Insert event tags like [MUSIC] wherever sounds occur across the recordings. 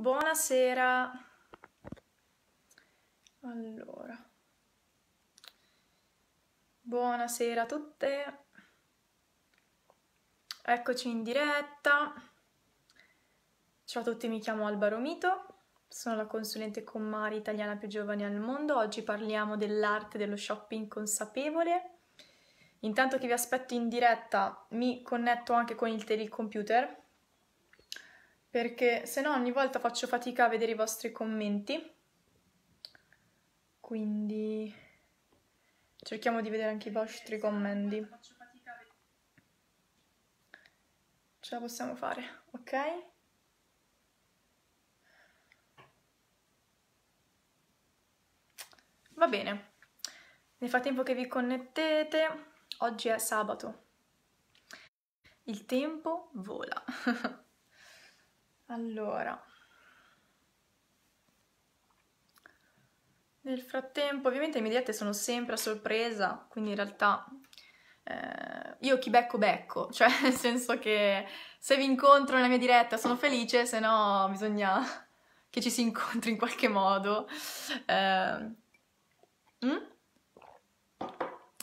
Buonasera. Allora. Buonasera a tutte. Eccoci in diretta. Ciao a tutti, mi chiamo Alba Romito, sono la consulente con Mari italiana più giovane al mondo. Oggi parliamo dell'arte dello shopping consapevole. Intanto che vi aspetto in diretta, mi connetto anche con il telecomputer perché se no ogni volta faccio fatica a vedere i vostri commenti. Quindi cerchiamo di vedere anche i vostri commenti. Ce la possiamo fare, ok? Va bene. Nel frattempo che vi connettete, oggi è sabato. Il tempo vola. [LAUGHS] Allora, nel frattempo, ovviamente le mie dirette sono sempre a sorpresa, quindi in realtà eh, io chi becco becco, [LAUGHS] cioè nel senso che se vi incontro nella mia diretta sono felice, se no bisogna che ci si incontri in qualche modo. Eh, mm?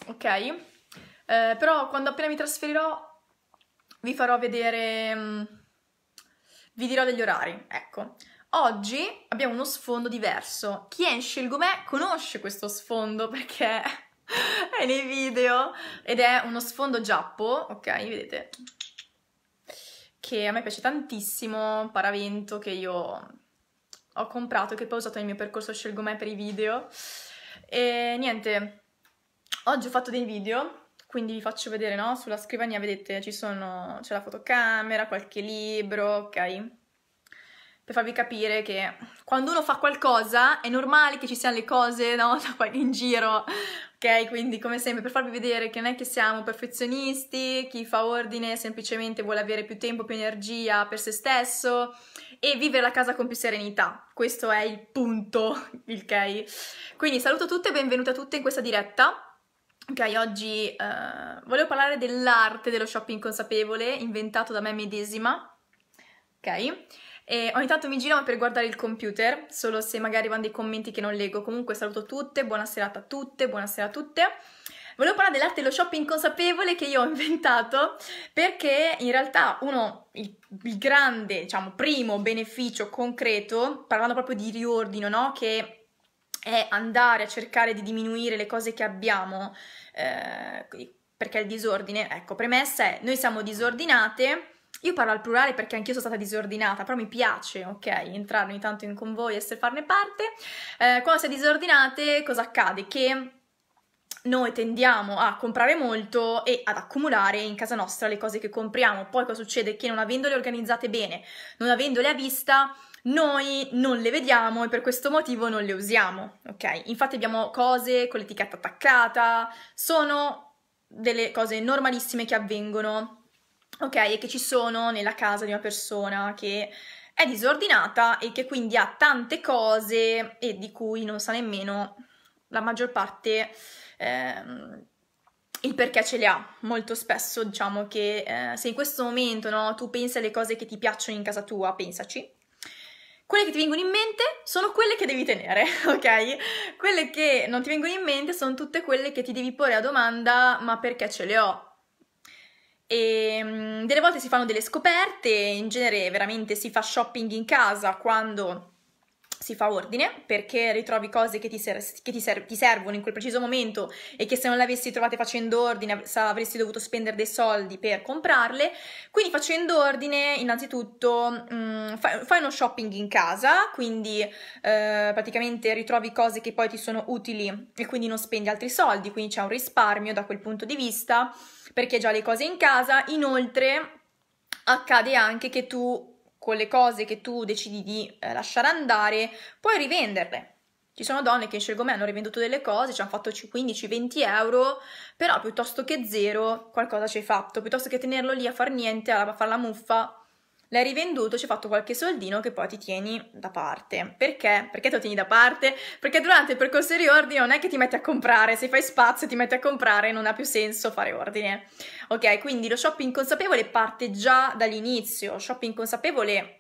Ok, eh, però quando appena mi trasferirò vi farò vedere mm, vi dirò degli orari, ecco. Oggi abbiamo uno sfondo diverso. Chi esce il gomè conosce questo sfondo perché [LAUGHS] è nei video ed è uno sfondo giappo, ok, vedete, che a me piace tantissimo, paravento che io ho comprato e che poi ho usato nel mio percorso Scelgo Me per i video. E niente, oggi ho fatto dei video quindi vi faccio vedere, no? Sulla scrivania vedete ci sono, c'è la fotocamera, qualche libro, ok? Per farvi capire che quando uno fa qualcosa è normale che ci siano le cose, no? [LAUGHS] In giro, ok? Quindi come sempre per farvi vedere che non è che siamo perfezionisti, chi fa ordine semplicemente vuole avere più tempo, più energia per se stesso e vivere la casa con più serenità. Questo è il punto, [LAUGHS] ok? Quindi saluto tutte e benvenute a tutte in questa diretta. Ok, oggi uh, volevo parlare dell'arte dello shopping consapevole inventato da me medesima. Ok? E ogni tanto mi giro per guardare il computer, solo se magari vanno dei commenti che non leggo. Comunque saluto tutte, buona serata a tutte, buonasera a tutte. Volevo parlare dell'arte dello shopping consapevole che io ho inventato perché in realtà uno, il, il grande, diciamo, primo beneficio concreto, parlando proprio di riordino, no? Che è andare a cercare di diminuire le cose che abbiamo, eh, perché il disordine, ecco, premessa è, noi siamo disordinate, io parlo al plurale perché anch'io sono stata disordinata, però mi piace, ok, entrare ogni tanto in con voi e farne parte. Eh, quando sei disordinate, cosa accade? Che noi tendiamo a comprare molto e ad accumulare in casa nostra le cose che compriamo. Poi cosa succede? Che non avendole organizzate bene, non avendole a vista, noi non le vediamo e per questo motivo non le usiamo, ok? Infatti abbiamo cose con l'etichetta attaccata, sono delle cose normalissime che avvengono, ok? E che ci sono nella casa di una persona che è disordinata e che quindi ha tante cose e di cui non sa nemmeno la maggior parte ehm, il perché ce le ha. Molto spesso diciamo che eh, se in questo momento no, tu pensi alle cose che ti piacciono in casa tua, pensaci, quelle che ti vengono in mente sono quelle che devi tenere, [LAUGHS] ok? Quelle che non ti vengono in mente sono tutte quelle che ti devi porre a domanda ma perché ce le ho? E ehm, delle volte si fanno delle scoperte, in genere veramente si fa shopping in casa quando si fa ordine perché ritrovi cose che, ti, ser- che ti, ser- ti, servono in quel preciso momento e che se non le avessi trovate facendo ordine avresti dovuto spendere dei soldi per comprarle. Quindi facendo ordine innanzitutto mh, mm, fai, fai, uno shopping in casa, quindi eh, praticamente ritrovi cose che poi ti sono utili e quindi non spendi altri soldi, quindi c'è un risparmio da quel punto di vista perché già le cose in casa. Inoltre accade anche che tu con le cose che tu decidi di eh, lasciare andare, puoi rivenderle. Ci sono donne che scelgo me hanno rivenduto delle cose, ci hanno fatto 15-20 euro, però piuttosto che zero qualcosa ci hai fatto, piuttosto che tenerlo lì a far niente, a fare la muffa, l'hai rivenduto, ci hai fatto qualche soldino che poi ti tieni da parte. Perché? Perché te lo tieni da parte? Perché durante il percorso di riordine non è che ti metti a comprare, se fai spazio ti metti a comprare non ha più senso fare ordine. Ok, quindi lo shopping consapevole parte già dall'inizio, shopping consapevole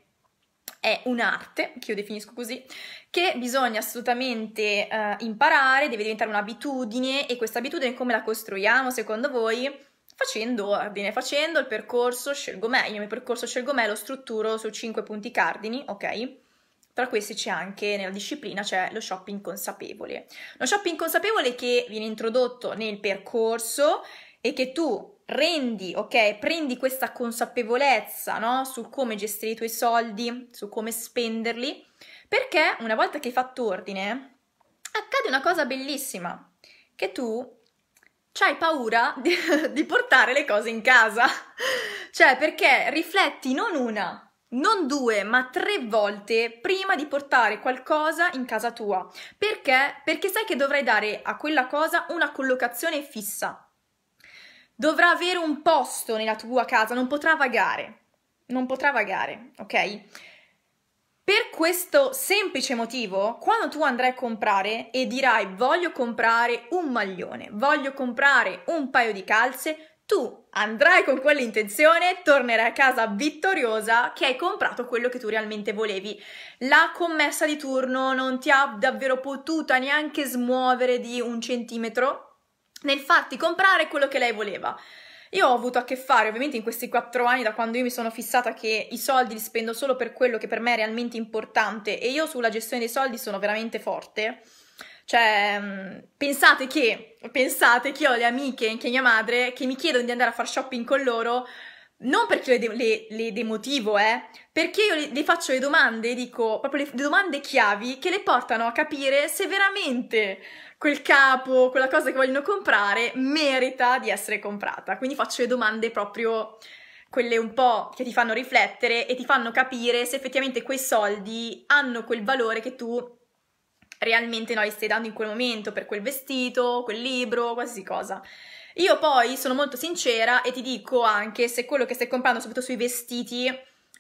è un'arte, che io definisco così, che bisogna assolutamente eh, imparare, deve diventare un'abitudine e questa abitudine come la costruiamo secondo voi? facendo ordine, facendo il percorso, scelgo me, io il mio percorso scelgo me, lo strutturo su cinque punti cardini, ok? Tra questi c'è anche nella disciplina c'è lo shopping consapevole. Lo shopping consapevole che viene introdotto nel percorso e che tu rendi, ok? Prendi questa consapevolezza, no? Su come gestire i tuoi soldi, su come spenderli, perché una volta che hai fatto ordine, accade una cosa bellissima, che tu c'hai paura [LAUGHS] di, di, portare le cose in casa. Cioè, perché rifletti non una, non due, ma tre volte prima di portare qualcosa in casa tua. Perché? Perché sai che dovrai dare a quella cosa una collocazione fissa. Dovrà avere un posto nella tua casa, non potrà vagare. Non potrà vagare, ok? Per questo semplice motivo, quando tu andrai a comprare e dirai voglio comprare un maglione, voglio comprare un paio di calze, tu andrai con quell'intenzione, tornerai a casa vittoriosa che hai comprato quello che tu realmente volevi. La commessa di turno non ti ha davvero potuta neanche smuovere di un centimetro nel farti comprare quello che lei voleva. Io ho avuto a che fare ovviamente in questi quattro anni da quando io mi sono fissata che i soldi li spendo solo per quello che per me è realmente importante e io sulla gestione dei soldi sono veramente forte. Cioè, mm, pensate che, pensate che ho le amiche, anche mia madre, che mi chiedono di andare a fare shopping con loro non perché le, le, le demotivo, eh, perché io le, faccio le domande, dico proprio le, le domande chiavi che le portano a capire se veramente quel capo, quella cosa che vogliono comprare, merita di essere comprata. Quindi faccio le domande proprio quelle un po' che ti fanno riflettere e ti fanno capire se effettivamente quei soldi hanno quel valore che tu realmente no, li stai dando in quel momento per quel vestito, quel libro, qualsiasi cosa. Io poi sono molto sincera e ti dico anche se quello che stai comprando, soprattutto sui vestiti,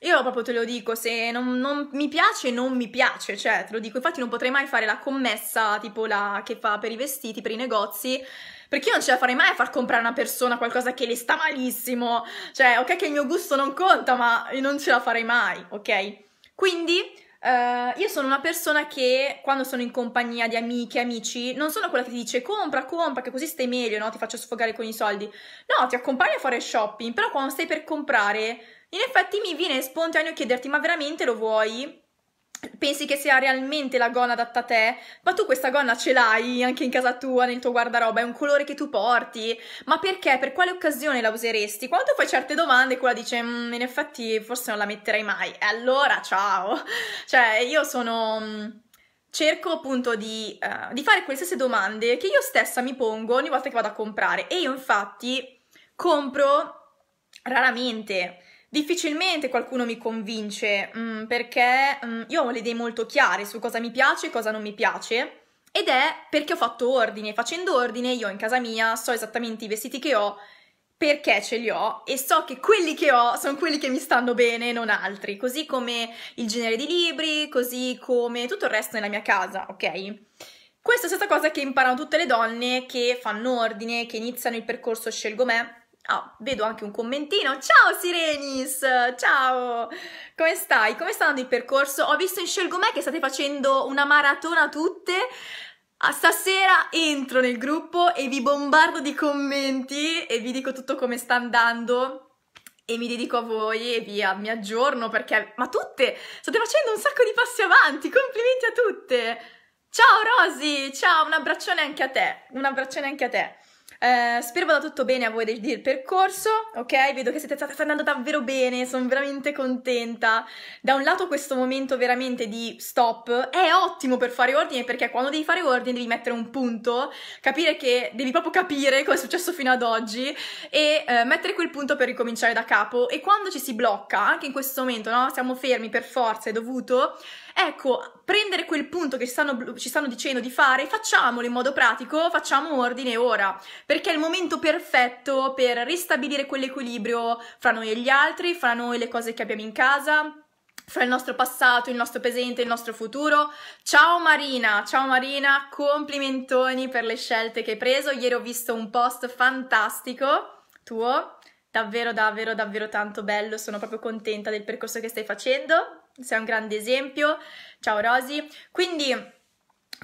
io proprio te lo dico, se non, non, mi piace, non mi piace, cioè te lo dico, infatti non potrei mai fare la commessa tipo la che fa per i vestiti, per i negozi, perché io non ce la farei mai a far comprare a una persona qualcosa che le sta malissimo, cioè ok che il mio gusto non conta, ma io non ce la farei mai, ok? Quindi Uh, io sono una persona che quando sono in compagnia di amiche, amici, non sono quella che ti dice compra, compra, che così stai meglio, no? Ti faccio sfogare con i soldi. No, ti accompagno a fare shopping, però quando stai per comprare, in effetti mi viene spontaneo chiederti ma veramente lo vuoi? pensi che sia realmente la gonna adatta a te, ma tu questa gonna ce l'hai anche in casa tua, nel tuo guardaroba, è un colore che tu porti, ma perché, per quale occasione la useresti? Quando fai certe domande quella dice, mm, in effetti forse non la metterai mai, e allora ciao! [LAUGHS] Cioè, io sono... Mm, cerco appunto di, uh, di fare quelle stesse domande che io stessa mi pongo ogni volta che vado a comprare e io infatti compro raramente, Difficilmente qualcuno mi convince mh, mm, perché mh, mm, io ho le idee molto chiare su cosa mi piace e cosa non mi piace ed è perché ho fatto ordine. Facendo ordine io in casa mia so esattamente i vestiti che ho, perché ce li ho e so che quelli che ho sono quelli che mi stanno bene, non altri, così come il genere di libri, così come tutto il resto nella mia casa, ok? Questa è la stessa cosa che imparano tutte le donne che fanno ordine, che iniziano il percorso Scelgo me Oh, vedo anche un commentino. Ciao Sirenis, ciao! Come stai? Come sta andando il percorso? Ho visto in Scelgo Me che state facendo una maratona tutte. Ah, stasera entro nel gruppo e vi bombardo di commenti e vi dico tutto come sta andando e mi dedico a voi e via, ah, mi aggiorno perché... Ma tutte! State facendo un sacco di passi avanti, complimenti a tutte! Ciao Rosy, ciao, un abbraccione anche a te, un abbraccione anche a te. Eh, spero vada tutto bene a voi del, del percorso, ok? Vedo che siete state andando davvero bene, sono veramente contenta. Da un lato questo momento veramente di stop è ottimo per fare ordine perché quando devi fare ordine devi mettere un punto, capire che devi proprio capire cosa è successo fino ad oggi e eh, mettere quel punto per ricominciare da capo e quando ci si blocca, anche in questo momento, no? Siamo fermi per forza, è dovuto Ecco, prendere quel punto che ci stanno, ci stanno dicendo di fare, facciamolo in modo pratico, facciamo ordine ora, perché è il momento perfetto per ristabilire quell'equilibrio fra noi e gli altri, fra noi e le cose che abbiamo in casa fra il nostro passato, il nostro presente, il nostro futuro. Ciao Marina, ciao Marina, complimentoni per le scelte che hai preso. Ieri ho visto un post fantastico tuo, davvero davvero davvero tanto bello, sono proprio contenta del percorso che stai facendo sei un grande esempio. Ciao Rosy. Quindi,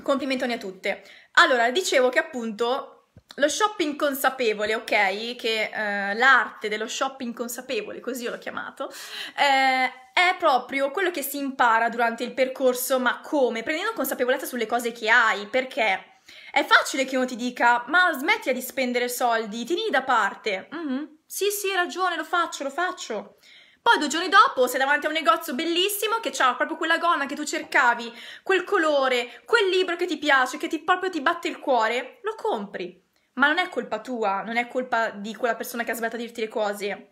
complimentoni a tutte. Allora, dicevo che appunto lo shopping consapevole, ok? Che eh, l'arte dello shopping consapevole, così io l'ho chiamato, eh, è proprio quello che si impara durante il percorso, ma come? Prendendo consapevolezza sulle cose che hai, perché è facile che uno ti dica, ma smetti di spendere soldi, tieni da parte. Mm-hmm. Sì, sì, hai ragione, lo faccio, lo faccio. Poi due giorni dopo sei davanti a un negozio bellissimo che ha proprio quella gonna che tu cercavi, quel colore, quel libro che ti piace, che ti, proprio ti batte il cuore, lo compri. Ma non è colpa tua, non è colpa di quella persona che ha sbagliato a dirti le cose.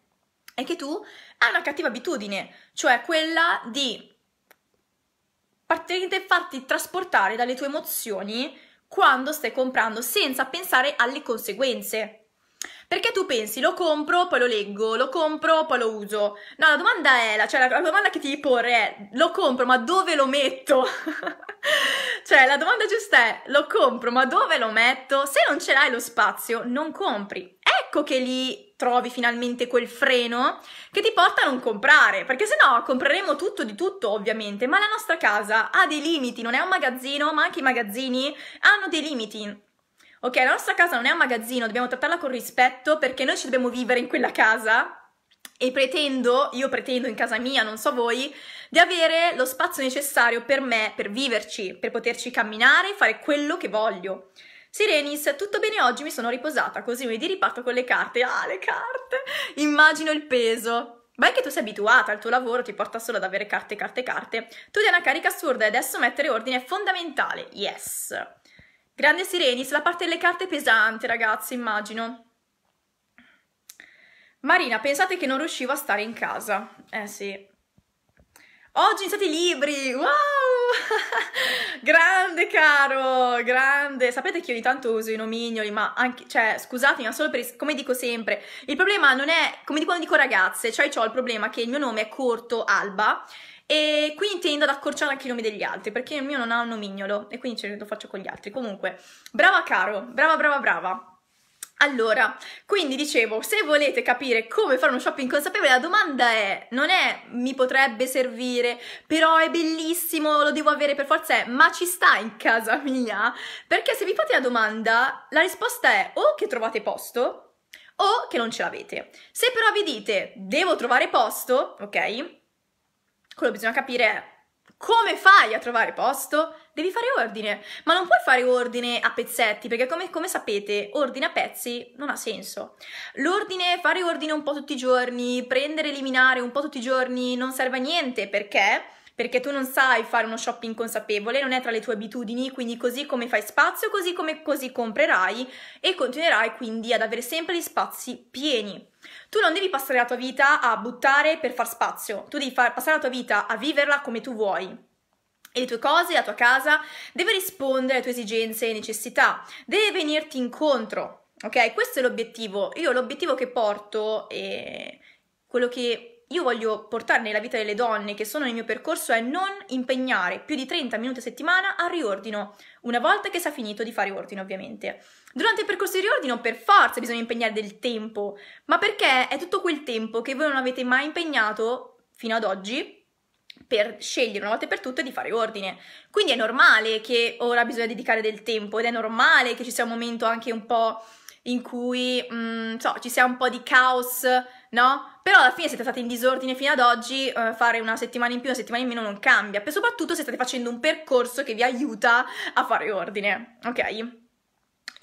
È che tu hai una cattiva abitudine, cioè quella di partire, farti trasportare dalle tue emozioni quando stai comprando senza pensare alle conseguenze. Perché tu pensi, lo compro, poi lo leggo, lo compro, poi lo uso. No, la domanda è, la, cioè la, la domanda che ti devi porre è, lo compro, ma dove lo metto? [LAUGHS] cioè, la domanda giusta è, lo compro, ma dove lo metto? Se non ce l'hai lo spazio, non compri. Ecco che lì trovi finalmente quel freno che ti porta a non comprare, perché se no compreremo tutto di tutto ovviamente, ma la nostra casa ha dei limiti, non è un magazzino, ma anche i magazzini hanno dei limiti. Ok, la nostra casa non è un magazzino, dobbiamo trattarla con rispetto perché noi ci dobbiamo vivere in quella casa e pretendo, io pretendo in casa mia, non so voi, di avere lo spazio necessario per me, per viverci, per poterci camminare, fare quello che voglio. Sirenis, tutto bene oggi, mi sono riposata, così mi riparto con le carte. Ah, le carte! Immagino il peso. Ma è che tu sei abituata al tuo lavoro, ti porta solo ad avere carte, carte, carte. Tu dai una carica assurda e adesso mettere ordine è fondamentale. Yes! Grande Sirenis, la parte delle carte è pesante, ragazzi, immagino. Marina, pensate che non riuscivo a stare in casa. Eh sì. Oggi iniziate i libri! Wow! [LAUGHS] grande caro, grande. Sapete che io ogni tanto uso i nomignoli, ma anche, cioè, scusatemi, ma solo per, come dico sempre, il problema non è, come quando dico ragazze, cioè ho il problema che il mio nome è corto, Alba, e qui intendo ad accorciare anche i nomi degli altri, perché il mio non ha un nomignolo e quindi ce lo faccio con gli altri. Comunque, brava caro, brava brava brava. Allora, quindi dicevo, se volete capire come fare uno shopping consapevole, la domanda è, non è mi potrebbe servire, però è bellissimo, lo devo avere per forza, è ma ci sta in casa mia? Perché se vi fate la domanda, la risposta è o che trovate posto o che non ce l'avete. Se però vi dite devo trovare posto, ok? quello che bisogna capire è come fai a trovare posto? Devi fare ordine, ma non puoi fare ordine a pezzetti, perché come, come, sapete, ordine a pezzi non ha senso. L'ordine, fare ordine un po' tutti i giorni, prendere, e eliminare un po' tutti i giorni non serve a niente, perché perché tu non sai fare uno shopping consapevole, non è tra le tue abitudini, quindi così come fai spazio, così come così comprerai e continuerai quindi ad avere sempre gli spazi pieni. Tu non devi passare la tua vita a buttare per far spazio, tu devi far passare la tua vita a viverla come tu vuoi. E le tue cose, la tua casa deve rispondere alle tue esigenze e necessità, deve venirti incontro. Ok, questo è l'obiettivo. Io l'obiettivo che porto è quello che io voglio portare nella vita delle donne che sono nel mio percorso è non impegnare più di 30 minuti a settimana al riordino, una volta che si è finito di fare ordine ovviamente. Durante il percorso di riordino per forza bisogna impegnare del tempo, ma perché è tutto quel tempo che voi non avete mai impegnato fino ad oggi per scegliere una volta per tutte di fare ordine. Quindi è normale che ora bisogna dedicare del tempo ed è normale che ci sia un momento anche un po' in cui, mh, mm, so, ci sia un po' di caos no? Però alla fine siete stati in disordine fino ad oggi, eh, fare una settimana in più, una settimana in meno non cambia, e soprattutto se state facendo un percorso che vi aiuta a fare ordine, ok?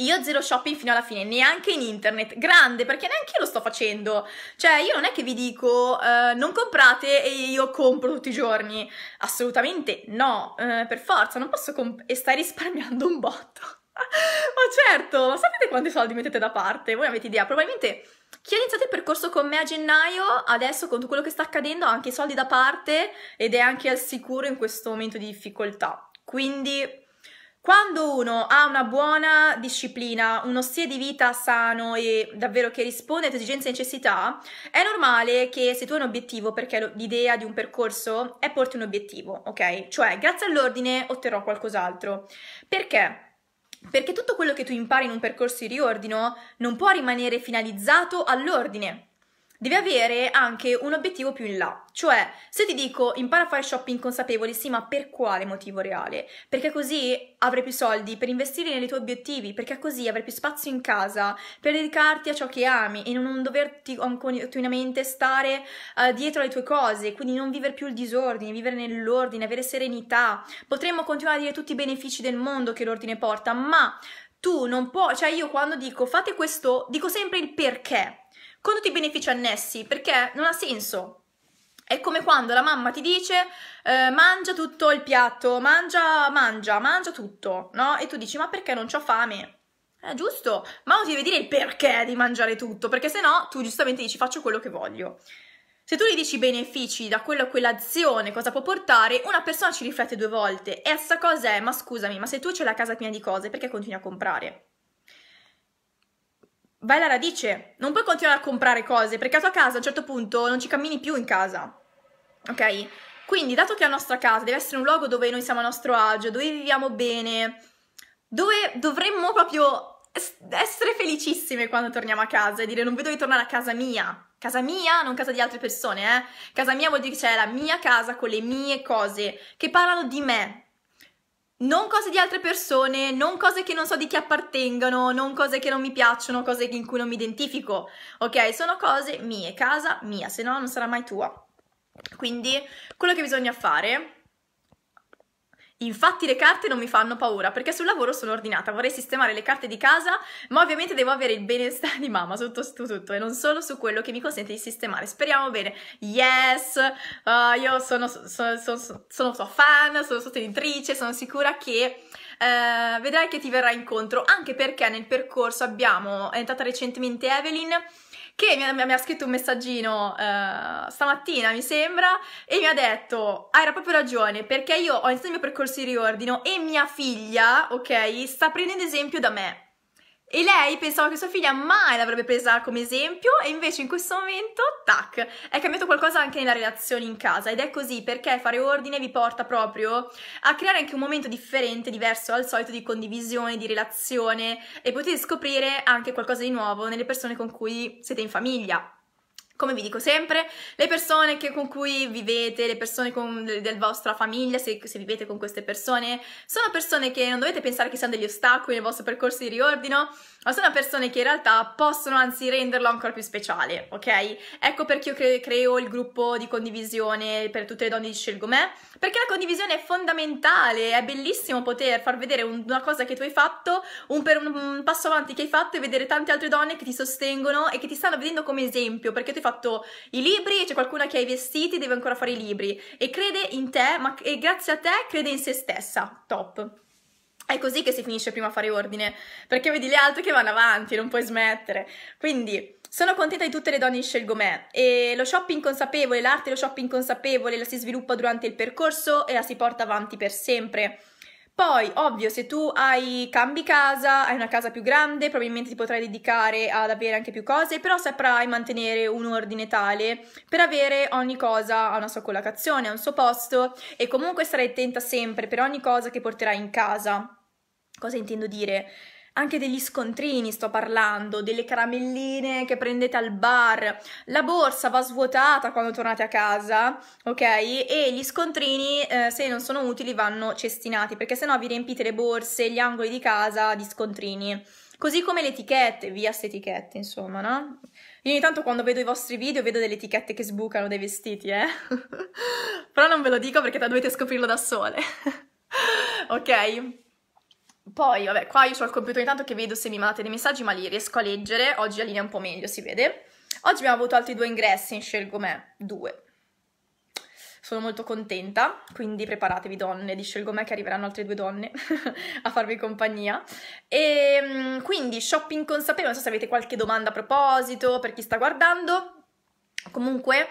Io zero shopping fino alla fine, neanche in internet, grande, perché neanche io lo sto facendo. Cioè, io non è che vi dico eh, non comprate e io compro tutti i giorni. Assolutamente no, eh, per forza, non posso comp- e stai risparmiando un botto. Ma certo, ma sapete quanti soldi mettete da parte? Voi avete idea? Probabilmente chi ha iniziato il percorso con me a gennaio, adesso con quello che sta accadendo, ha anche i soldi da parte ed è anche al sicuro in questo momento di difficoltà. Quindi, quando uno ha una buona disciplina, uno stile di vita sano e davvero che risponde a esigenze e necessità, è normale che se tu hai un obiettivo, perché l'idea di un percorso è porti un obiettivo, ok? Cioè, grazie all'ordine otterrò qualcos'altro. Perché? Perché tutto quello che tu impari in un percorso di riordino non può rimanere finalizzato all'ordine devi avere anche un obiettivo più in là. Cioè, se ti dico impara a fare shopping consapevoli, sì, ma per quale motivo reale? Perché così avrai più soldi per investire nei tuoi obiettivi, perché così avrai più spazio in casa per dedicarti a ciò che ami e non doverti continuamente stare uh, dietro alle tue cose, quindi non vivere più il disordine, vivere nell'ordine, avere serenità. Potremmo continuare a dire tutti i benefici del mondo che l'ordine porta, ma tu non puoi, cioè io quando dico fate questo, dico sempre il perché con i benefici annessi, perché non ha senso. È come quando la mamma ti dice eh, mangia tutto il piatto, mangia, mangia, mangia tutto, no? E tu dici ma perché non ho fame? È eh, giusto, ma non ti deve dire il perché di mangiare tutto, perché se no tu giustamente dici faccio quello che voglio. Se tu gli dici i benefici da quella quell'azione, cosa può portare, una persona ci riflette due volte. E essa cosa è, ma scusami, ma se tu c'è la casa piena di cose, perché continui a comprare? vai alla radice. Non puoi continuare a comprare cose perché la tua casa a un certo punto non ci cammini più in casa. Ok? Quindi, dato che la nostra casa deve essere un luogo dove noi siamo a nostro agio, dove viviamo bene, dove dovremmo proprio essere felicissime quando torniamo a casa e dire non vedo di tornare a casa mia. Casa mia, non casa di altre persone, eh. Casa mia vuol dire che c'è la mia casa con le mie cose che parlano di me, non cose di altre persone, non cose che non so di chi appartengano, non cose che non mi piacciono, cose in cui non mi identifico, ok? Sono cose mie, casa mia, se no non sarà mai tua. Quindi quello che bisogna fare Infatti le carte non mi fanno paura perché sul lavoro sono ordinata, vorrei sistemare le carte di casa, ma ovviamente devo avere il benestare di mamma sotto tutto, tutto e non solo su quello che mi consente di sistemare. Speriamo bene. Yes, uh, io sono, sono, sono, sono sua fan, sono sostenitrice, sono sicura che uh, vedrai che ti verrà incontro, anche perché nel percorso abbiamo, è entrata recentemente Evelyn, che mi ha, mi ha scritto un messaggino uh, stamattina, mi sembra, e mi ha detto, ah, era proprio ragione, perché io ho iniziato il mio percorso di riordino e mia figlia, ok, sta prendendo esempio da me. E lei pensava che sua figlia mai l'avrebbe presa come esempio e invece in questo momento, tac, è cambiato qualcosa anche nella relazione in casa ed è così perché fare ordine vi porta proprio a creare anche un momento differente, diverso al solito di condivisione, di relazione e potete scoprire anche qualcosa di nuovo nelle persone con cui siete in famiglia. Come vi dico sempre, le persone che, con cui vivete, le persone con, del, vostra famiglia, se, se, vivete con queste persone, sono persone che non dovete pensare che siano degli ostacoli nel vostro percorso di riordino, ma sono persone che in realtà possono anzi renderlo ancora più speciale, ok? Ecco perché io cre creo il gruppo di condivisione per tutte le donne di Scelgo Me, perché la condivisione è fondamentale, è bellissimo poter far vedere un, una cosa che tu hai fatto, un, un, un passo avanti che hai fatto e vedere tante altre donne che ti sostengono e che ti stanno vedendo come esempio, perché tu hai fatto i libri, c'è qualcuna che ha i vestiti, deve ancora fare i libri e crede in te, ma e grazie a te crede in se stessa. Top. È così che si finisce prima a fare ordine, perché vedi le altre che vanno avanti, non puoi smettere. Quindi sono contenta di tutte le donne di scelgo me e lo shopping consapevole, l'arte lo shopping consapevole la si sviluppa durante il percorso e la si porta avanti per sempre. Poi, ovvio, se tu hai, cambi casa, hai una casa più grande, probabilmente ti potrai dedicare ad avere anche più cose, però saprai mantenere un ordine tale per avere ogni cosa a una sua collocazione, a un suo posto e comunque starai attenta sempre per ogni cosa che porterai in casa. Cosa intendo dire? anche degli scontrini sto parlando, delle caramelline che prendete al bar, la borsa va svuotata quando tornate a casa, ok? E gli scontrini eh, se non sono utili vanno cestinati perché sennò vi riempite le borse, gli angoli di casa di scontrini. Così come le etichette, via queste etichette, insomma, no? Io ogni tanto quando vedo i vostri video vedo delle etichette che sbucano dei vestiti, eh? [LAUGHS] Però non ve lo dico perché dovete scoprirlo da sole. [LAUGHS] ok? Poi, vabbè, qua io ho il computer intanto che vedo se mi mandate dei messaggi, ma li riesco a leggere. Oggi la linea è un po' meglio, si vede. Oggi abbiamo avuto altri due ingressi in Scelgo Me, due. Sono molto contenta, quindi preparatevi donne di Scelgo Me che arriveranno altre due donne [LAUGHS] a farvi compagnia. E ehm, quindi shopping consapevole, non so se avete qualche domanda a proposito per chi sta guardando. Comunque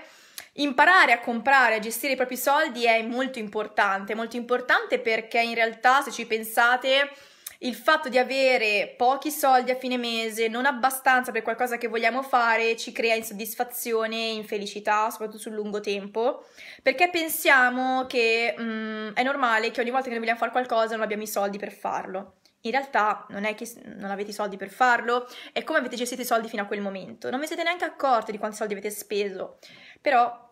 Imparare a comprare, a gestire i propri soldi è molto importante, molto importante perché in realtà se ci pensate il fatto di avere pochi soldi a fine mese, non abbastanza per qualcosa che vogliamo fare, ci crea insoddisfazione e infelicità, soprattutto sul lungo tempo, perché pensiamo che mm, è normale che ogni volta che noi vogliamo fare qualcosa non abbiamo i soldi per farlo. In realtà non è che non avete i soldi per farlo, è come avete gestito i soldi fino a quel momento. Non vi siete neanche accorti di quanti soldi avete speso però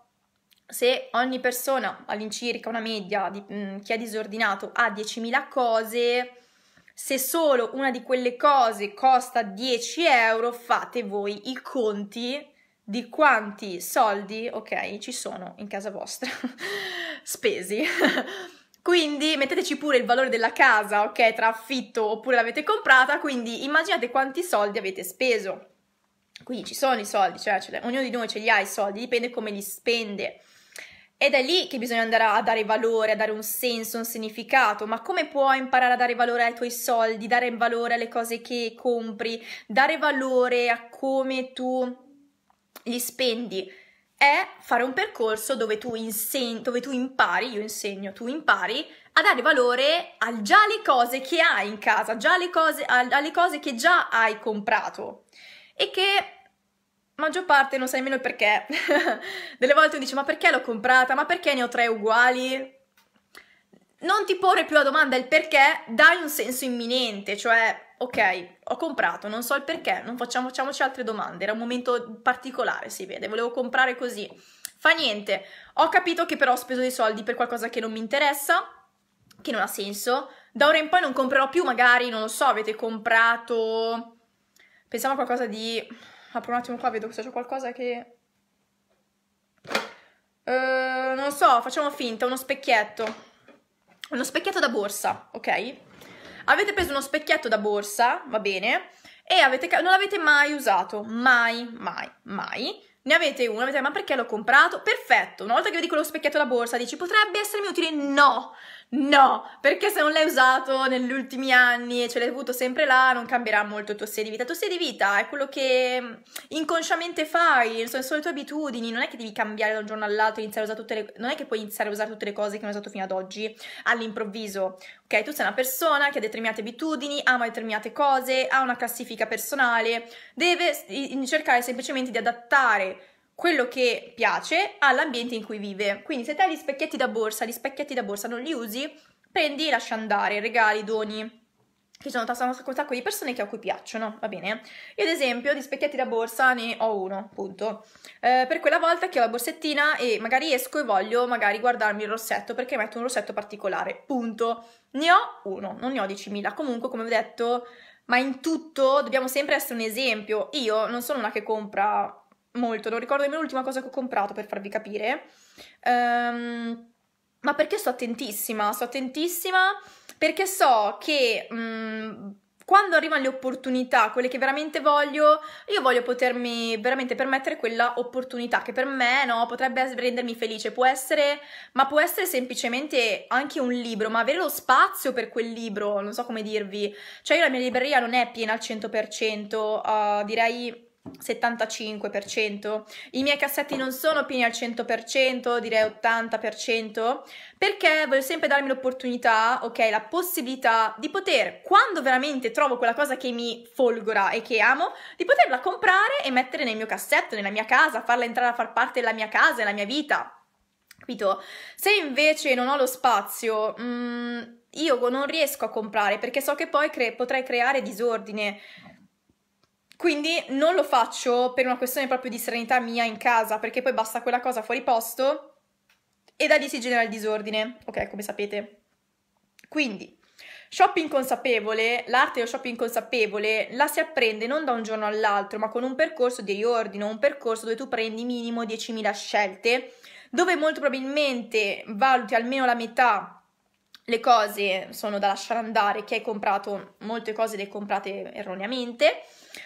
se ogni persona all'incirca una media di, mm, chi è disordinato ha 10.000 cose, se solo una di quelle cose costa 10 euro, fate voi i conti di quanti soldi, ok, ci sono in casa vostra [LAUGHS] spesi. Quindi metteteci pure il valore della casa, ok, tra affitto oppure l'avete comprata, quindi immaginate quanti soldi avete speso. Quindi ci sono i soldi, cioè ognuno di noi ce li ha i soldi, dipende come li spende. Ed è lì che bisogna andare a dare valore, a dare un senso, un significato. Ma come puoi imparare a dare valore ai tuoi soldi, dare valore alle cose che compri, dare valore a come tu li spendi? È fare un percorso dove tu, insegni, dove tu impari, io insegno, tu impari a dare valore a già le cose che hai in casa, già le cose, alle cose che già hai comprato e che maggior parte non sai nemmeno il perché. [LAUGHS] Delle volte dici ma perché l'ho comprata? Ma perché ne ho tre uguali? Non ti porre più la domanda il perché, dai un senso imminente, cioè ok, ho comprato, non so il perché, non facciamo, facciamoci altre domande, era un momento particolare, si vede, volevo comprare così. Fa niente, ho capito che però ho speso dei soldi per qualcosa che non mi interessa, che non ha senso, da ora in poi non comprerò più magari, non lo so, avete comprato Pensiamo a qualcosa di... Apro un attimo qua, vedo se c'è qualcosa che... Uh, non so, facciamo finta, uno specchietto. Uno specchietto da borsa, ok? Avete preso uno specchietto da borsa, va bene, e avete, non l'avete mai usato, mai, mai, mai. Ne avete uno, avete, ma perché l'ho comprato? Perfetto, una volta che vedi quello specchietto da borsa dici potrebbe essermi utile? No, No, perché se non l'hai usato negli ultimi anni e ce l'hai avuto sempre là, non cambierà molto il tuo stile di vita. Il tuo stile di vita è quello che mm, inconsciamente fai, sono le tue abitudini, non è che devi cambiare da un giorno all'altro, iniziare a usare tutte le non è che puoi iniziare a usare tutte le cose che hai usato fino ad oggi all'improvviso. Ok, tu sei una persona che ha determinate abitudini, ama determinate cose, ha una classifica personale, deve cercare semplicemente di adattare quello che piace all'ambiente in cui vive. Quindi se te hai gli specchietti da borsa, gli specchietti da borsa non li usi, prendi e lasci andare, regali, doni. Ci sono un sacco di persone che a cui piacciono, va bene? Io ad esempio di specchietti da borsa ne ho uno, punto. Eh, per quella volta che ho la borsettina e magari esco e voglio magari guardarmi il rossetto perché metto un rossetto particolare, punto. Ne ho uno, non ne ho 10.000. Comunque, come ho detto, ma in tutto dobbiamo sempre essere un esempio. Io non sono una che compra molto, non ricordo nemmeno l'ultima cosa che ho comprato per farvi capire. Um, ma perché sto attentissima? Sto attentissima perché so che um, quando arrivano le opportunità, quelle che veramente voglio, io voglio potermi veramente permettere quella opportunità che per me no, potrebbe rendermi felice, può essere, ma può essere semplicemente anche un libro, ma avere lo spazio per quel libro, non so come dirvi, cioè io la mia libreria non è piena al 100%, uh, eh, direi 75%, i miei cassetti non sono pieni al 100%, direi 80%, perché voglio sempre darmi l'opportunità, ok, la possibilità di poter, quando veramente trovo quella cosa che mi folgora e che amo, di poterla comprare e mettere nel mio cassetto, nella mia casa, farla entrare a far parte della mia casa, della mia vita. Capito? Se invece non ho lo spazio, mh, mm, io non riesco a comprare perché so che poi cre- potrei creare disordine quindi non lo faccio per una questione proprio di serenità mia in casa, perché poi basta quella cosa fuori posto e da lì si genera il disordine, ok, come sapete. Quindi, shopping consapevole, l'arte dello shopping consapevole la si apprende non da un giorno all'altro, ma con un percorso di riordino, un percorso dove tu prendi minimo 10.000 scelte, dove molto probabilmente valuti almeno la metà le cose sono da lasciare andare, che hai comprato, molte cose le comprate erroneamente,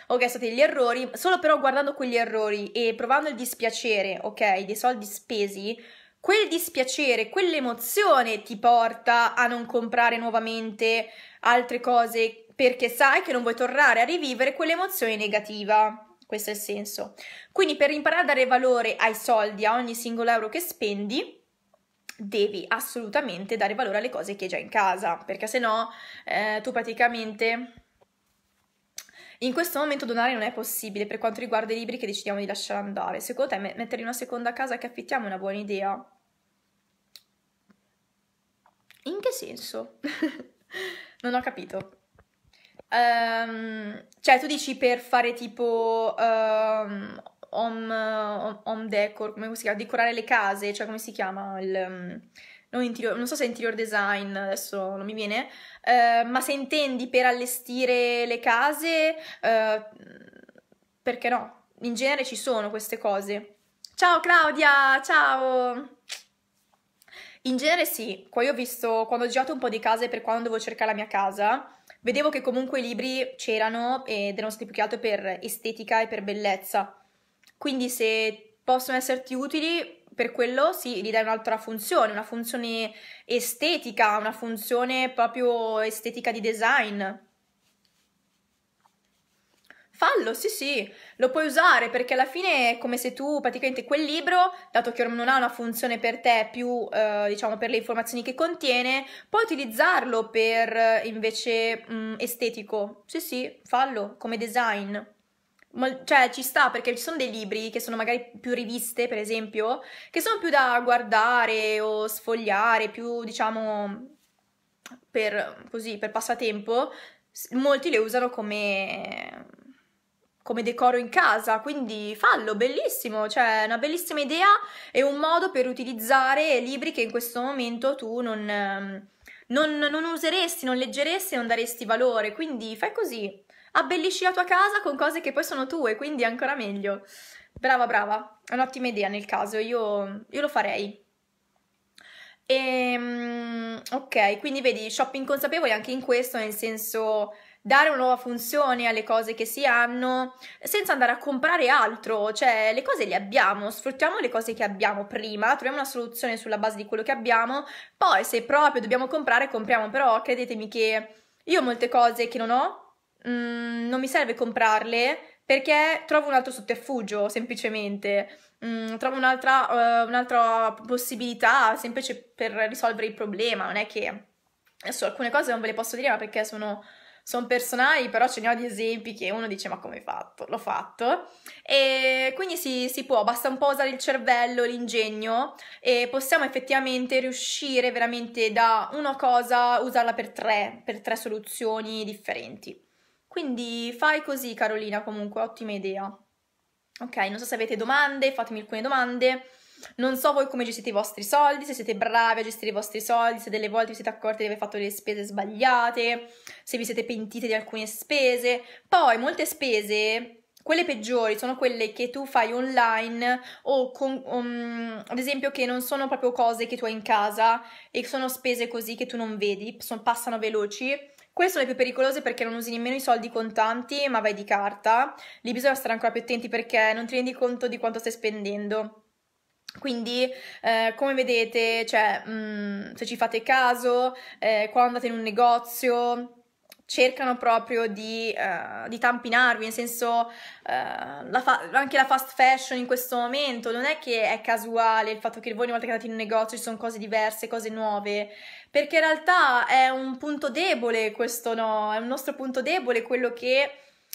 ok, stati gli errori, solo però guardando quegli errori e provando il dispiacere, ok, dei soldi spesi, quel dispiacere, quell'emozione ti porta a non comprare nuovamente altre cose perché sai che non vuoi tornare a rivivere quell'emozione negativa. Questo è il senso. Quindi per imparare a dare valore ai soldi, a ogni singolo euro che spendi, devi assolutamente dare valore alle cose che hai già in casa, perché se no eh, tu praticamente in questo momento donare non è possibile per quanto riguarda i libri che decidiamo di lasciare andare. Secondo te mettere in una seconda casa che affittiamo è una buona idea? In che senso? [LAUGHS] non ho capito. Um, cioè, tu dici per fare tipo um, home, home, decor, come si chiama? Decorare le case, cioè come si chiama il... Um, non, interior, non so se è interior design, adesso non mi viene, eh, ma se intendi per allestire le case, eh, perché no? In genere ci sono queste cose. Ciao Claudia, ciao! In genere sì, qua io ho visto, quando ho girato un po' di case per quando dovevo cercare la mia casa, vedevo che comunque i libri c'erano ed erano stati più che altro per estetica e per bellezza. Quindi se possono esserti utili, per quello sì, gli dai un'altra funzione, una funzione estetica, una funzione proprio estetica di design. Fallo, sì, sì, lo puoi usare perché alla fine è come se tu praticamente quel libro, dato che non ha una funzione per te più, eh, diciamo, per le informazioni che contiene, puoi utilizzarlo per eh, invece mh, mm, estetico. Sì, sì, fallo come design cioè ci sta perché ci sono dei libri che sono magari più riviste, per esempio, che sono più da guardare o sfogliare, più diciamo per così, per passatempo. Molti le usano come come decoro in casa, quindi fallo, bellissimo, cioè una bellissima idea e un modo per utilizzare libri che in questo momento tu non, non, non useresti, non leggeresti, e non daresti valore, quindi fai così, abbellisci la tua casa con cose che poi sono tue, quindi ancora meglio. Brava, brava, è un'ottima idea nel caso, io, io lo farei. E, ehm, ok, quindi vedi, shopping consapevole anche in questo, nel senso dare una nuova funzione alle cose che si hanno senza andare a comprare altro, cioè le cose le abbiamo, sfruttiamo le cose che abbiamo prima, troviamo una soluzione sulla base di quello che abbiamo, poi se proprio dobbiamo comprare compriamo, però credetemi che io ho molte cose che non ho Mm, non mi serve comprarle perché trovo un altro sotterfugio, semplicemente. Mm, trovo un'altra, uh, un'altra possibilità semplice per risolvere il problema. Non è che adesso alcune cose non ve le posso dire, ma perché sono sono personali, però ce ne ho di esempi che uno dice: Ma come hai fatto? L'ho fatto. E quindi si, si, può, basta un po' usare il cervello, l'ingegno e possiamo effettivamente riuscire veramente da una cosa usarla per tre, per tre soluzioni differenti. Quindi fai così Carolina, comunque, ottima idea. Ok, non so se avete domande, fatemi alcune domande. Non so voi come gestite i vostri soldi, se siete bravi a gestire i vostri soldi, se delle volte vi siete accorti di aver fatto delle spese sbagliate, se vi siete pentite di alcune spese. Poi molte spese, quelle peggiori, sono quelle che tu fai online o con, um, ad esempio che non sono proprio cose che tu hai in casa e sono spese così che tu non vedi, sono, passano veloci queste sono le più pericolose perché non usi nemmeno i soldi contanti, ma vai di carta. Lì bisogna stare ancora più attenti perché non ti rendi conto di quanto stai spendendo. Quindi, eh, come vedete, cioè, mh, mm, se ci fate caso, eh, quando andate in un negozio, cercano proprio di, uh, di tampinarvi, nel senso uh, la fa- anche la fast fashion in questo momento non è che è casuale il fatto che voi una volta che andate in un negozio ci sono cose diverse, cose nuove, perché in realtà è un punto debole questo no, è un nostro punto debole quello che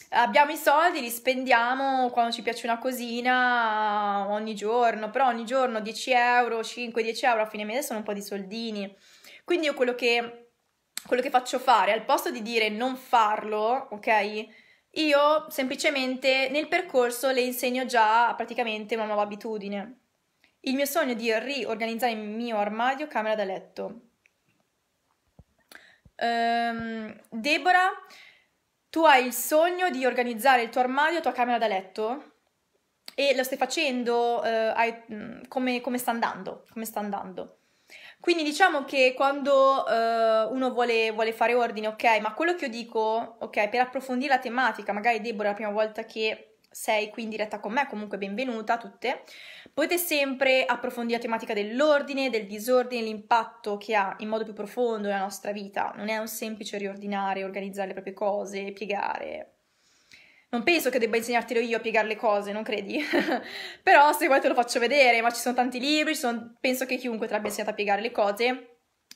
abbiamo i soldi, li spendiamo quando ci piace una cosina ogni giorno, però ogni giorno 10 euro, 5-10 euro a fine mese sono un po' di soldini. Quindi io quello che quello che faccio fare, al posto di dire non farlo, ok? Io semplicemente nel percorso le insegno già praticamente una nuova abitudine. Il mio sogno è di riorganizzare il mio armadio camera da letto. Um, Deborah, tu hai il sogno di organizzare il tuo armadio, la tua camera da letto? E lo stai facendo? Uh, hai, mm, come, come sta andando? Come sta andando? Quindi diciamo che quando eh, uno vuole, vuole, fare ordine, ok, ma quello che io dico, ok, per approfondire la tematica, magari Deborah è la prima volta che sei qui in diretta con me, comunque benvenuta a tutte, potete sempre approfondire la tematica dell'ordine, del disordine, l'impatto che ha in modo più profondo nella nostra vita. Non è un semplice riordinare, organizzare le proprie cose, piegare, non penso che debba insegnartelo io a piegare le cose, non credi? [LAUGHS] Però se vuoi te lo faccio vedere, ma ci sono tanti libri, sono... penso che chiunque te l'abbia insegnato a piegare le cose.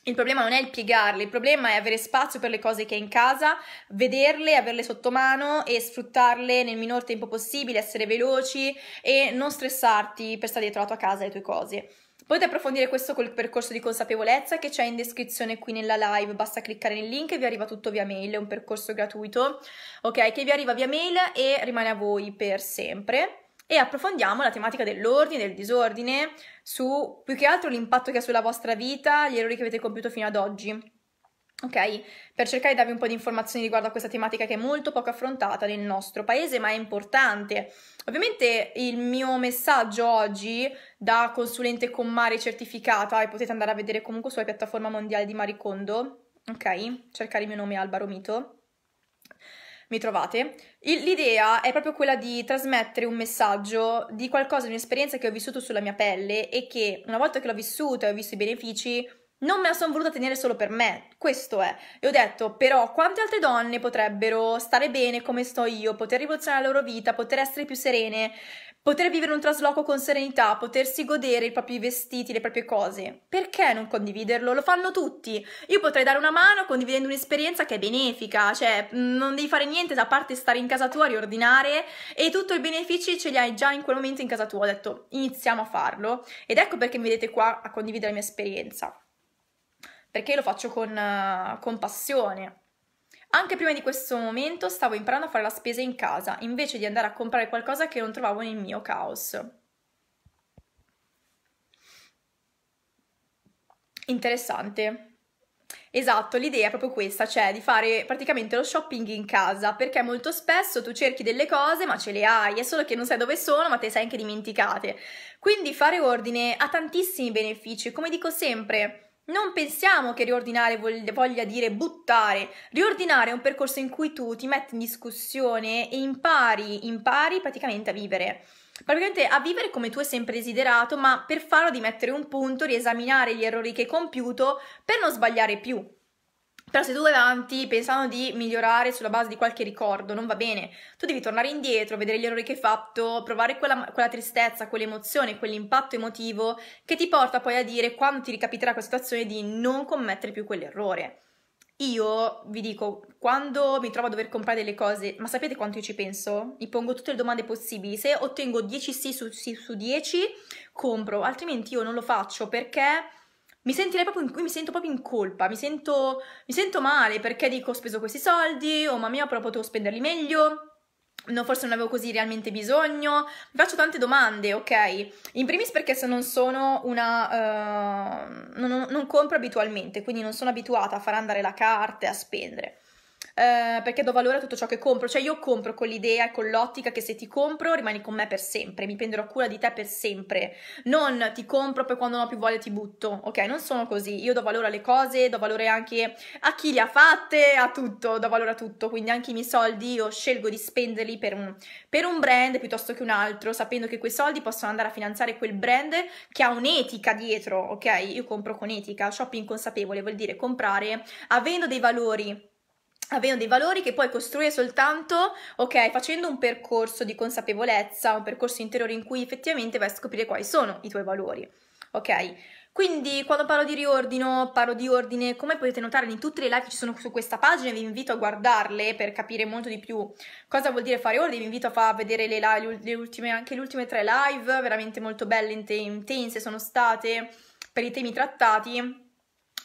Il problema non è il piegarle, il problema è avere spazio per le cose che hai in casa, vederle, averle sotto mano e sfruttarle nel minor tempo possibile, essere veloci e non stressarti per stare dietro la tua casa e le tue cose. Potete approfondire questo col percorso di consapevolezza che c'è in descrizione qui nella live, basta cliccare nel link e vi arriva tutto via mail, è un percorso gratuito, ok, che vi arriva via mail e rimane a voi per sempre e approfondiamo la tematica dell'ordine, del disordine, su più che altro l'impatto che ha sulla vostra vita, gli errori che avete compiuto fino ad oggi. Ok? Per cercare di darvi un po' di informazioni riguardo a questa tematica che è molto poco affrontata nel nostro paese, ma è importante. Ovviamente il mio messaggio oggi da consulente con Mari certificata, ah, e potete andare a vedere comunque sulla piattaforma mondiale di Maricondo, ok? Cercare il mio nome Alvaro Mito. Mi trovate. Il, l'idea è proprio quella di trasmettere un messaggio di qualcosa, di un'esperienza che ho vissuto sulla mia pelle e che una volta che l'ho vissuta e ho visto i benefici, non me la sono voluta tenere solo per me, questo è. E ho detto, però, quante altre donne potrebbero stare bene come sto io, poter rivoluzionare la loro vita, poter essere più serene, poter vivere un trasloco con serenità, potersi godere i propri vestiti, le proprie cose. Perché non condividerlo? Lo fanno tutti. Io potrei dare una mano condividendo un'esperienza che è benefica, cioè mhmm, non devi fare niente da parte stare in casa tua, a riordinare e tutto i benefici ce li hai già in quel momento in casa tua. Ho detto, iniziamo a farlo ed ecco perché mi vedete qua a condividere la mia esperienza perché lo faccio con, eh, con passione. Anche prima di questo momento stavo imparando a fare la spesa in casa, invece di andare a comprare qualcosa che non trovavo nel mio caos. Interessante. Esatto, l'idea è proprio questa, cioè di fare praticamente lo shopping in casa, perché molto spesso tu cerchi delle cose ma ce le hai, è solo che non sai dove sono ma te le sei anche dimenticate. Quindi fare ordine ha tantissimi benefici, come dico sempre, non pensiamo che riordinare voglia dire buttare. Riordinare è un percorso in cui tu ti metti in discussione e impari, impari praticamente a vivere. Praticamente a vivere come tu hai sempre desiderato, ma per farlo di mettere un punto, riesaminare gli errori che hai compiuto per non sbagliare più. Però se tu vai avanti pensando di migliorare sulla base di qualche ricordo, non va bene. Tu devi tornare indietro, vedere gli errori che hai fatto, provare quella, quella tristezza, quell'emozione, quell'impatto emotivo che ti porta poi a dire quando ti ricapiterà questa situazione di non commettere più quell'errore. Io vi dico, quando mi trovo a dover comprare delle cose, ma sapete quanto io ci penso? Mi pongo tutte le domande possibili. Se ottengo 10 sì su, sì su 10, compro, altrimenti io non lo faccio perché mi sentirei proprio in, mi sento proprio in colpa, mi sento, mi sento male perché dico ho speso questi soldi, oh mamma mia, però potevo spenderli meglio. No, forse non avevo così realmente bisogno. Mi faccio tante domande, ok? In primis perché se non sono una... Uh, non, non compro abitualmente, quindi non sono abituata a far andare la carta e a spendere. Eh, perché do valore a tutto ciò che compro, cioè io compro con l'idea e con l'ottica che se ti compro rimani con me per sempre, mi prenderò cura di te per sempre, non ti compro poi quando non ho più voglia ti butto, ok? Non sono così, io do valore alle cose, do valore anche a chi le ha fatte, a tutto, do valore a tutto, quindi anche i miei soldi io scelgo di spenderli per un, per un brand piuttosto che un altro, sapendo che quei soldi possono andare a finanziare quel brand che ha un'etica dietro, ok? Io compro con etica, shopping consapevole vuol dire comprare avendo dei valori avendo dei valori che puoi costruire soltanto, ok, facendo un percorso di consapevolezza, un percorso interiore in cui effettivamente vai a scoprire quali sono i tuoi valori, ok? Quindi quando parlo di riordino, parlo di ordine, come potete notare in tutte le live che ci sono su questa pagina, vi invito a guardarle per capire molto di più cosa vuol dire fare ordine, vi invito a far vedere le live, le ultime, anche le ultime tre live, veramente molto belle, intense sono state per i temi trattati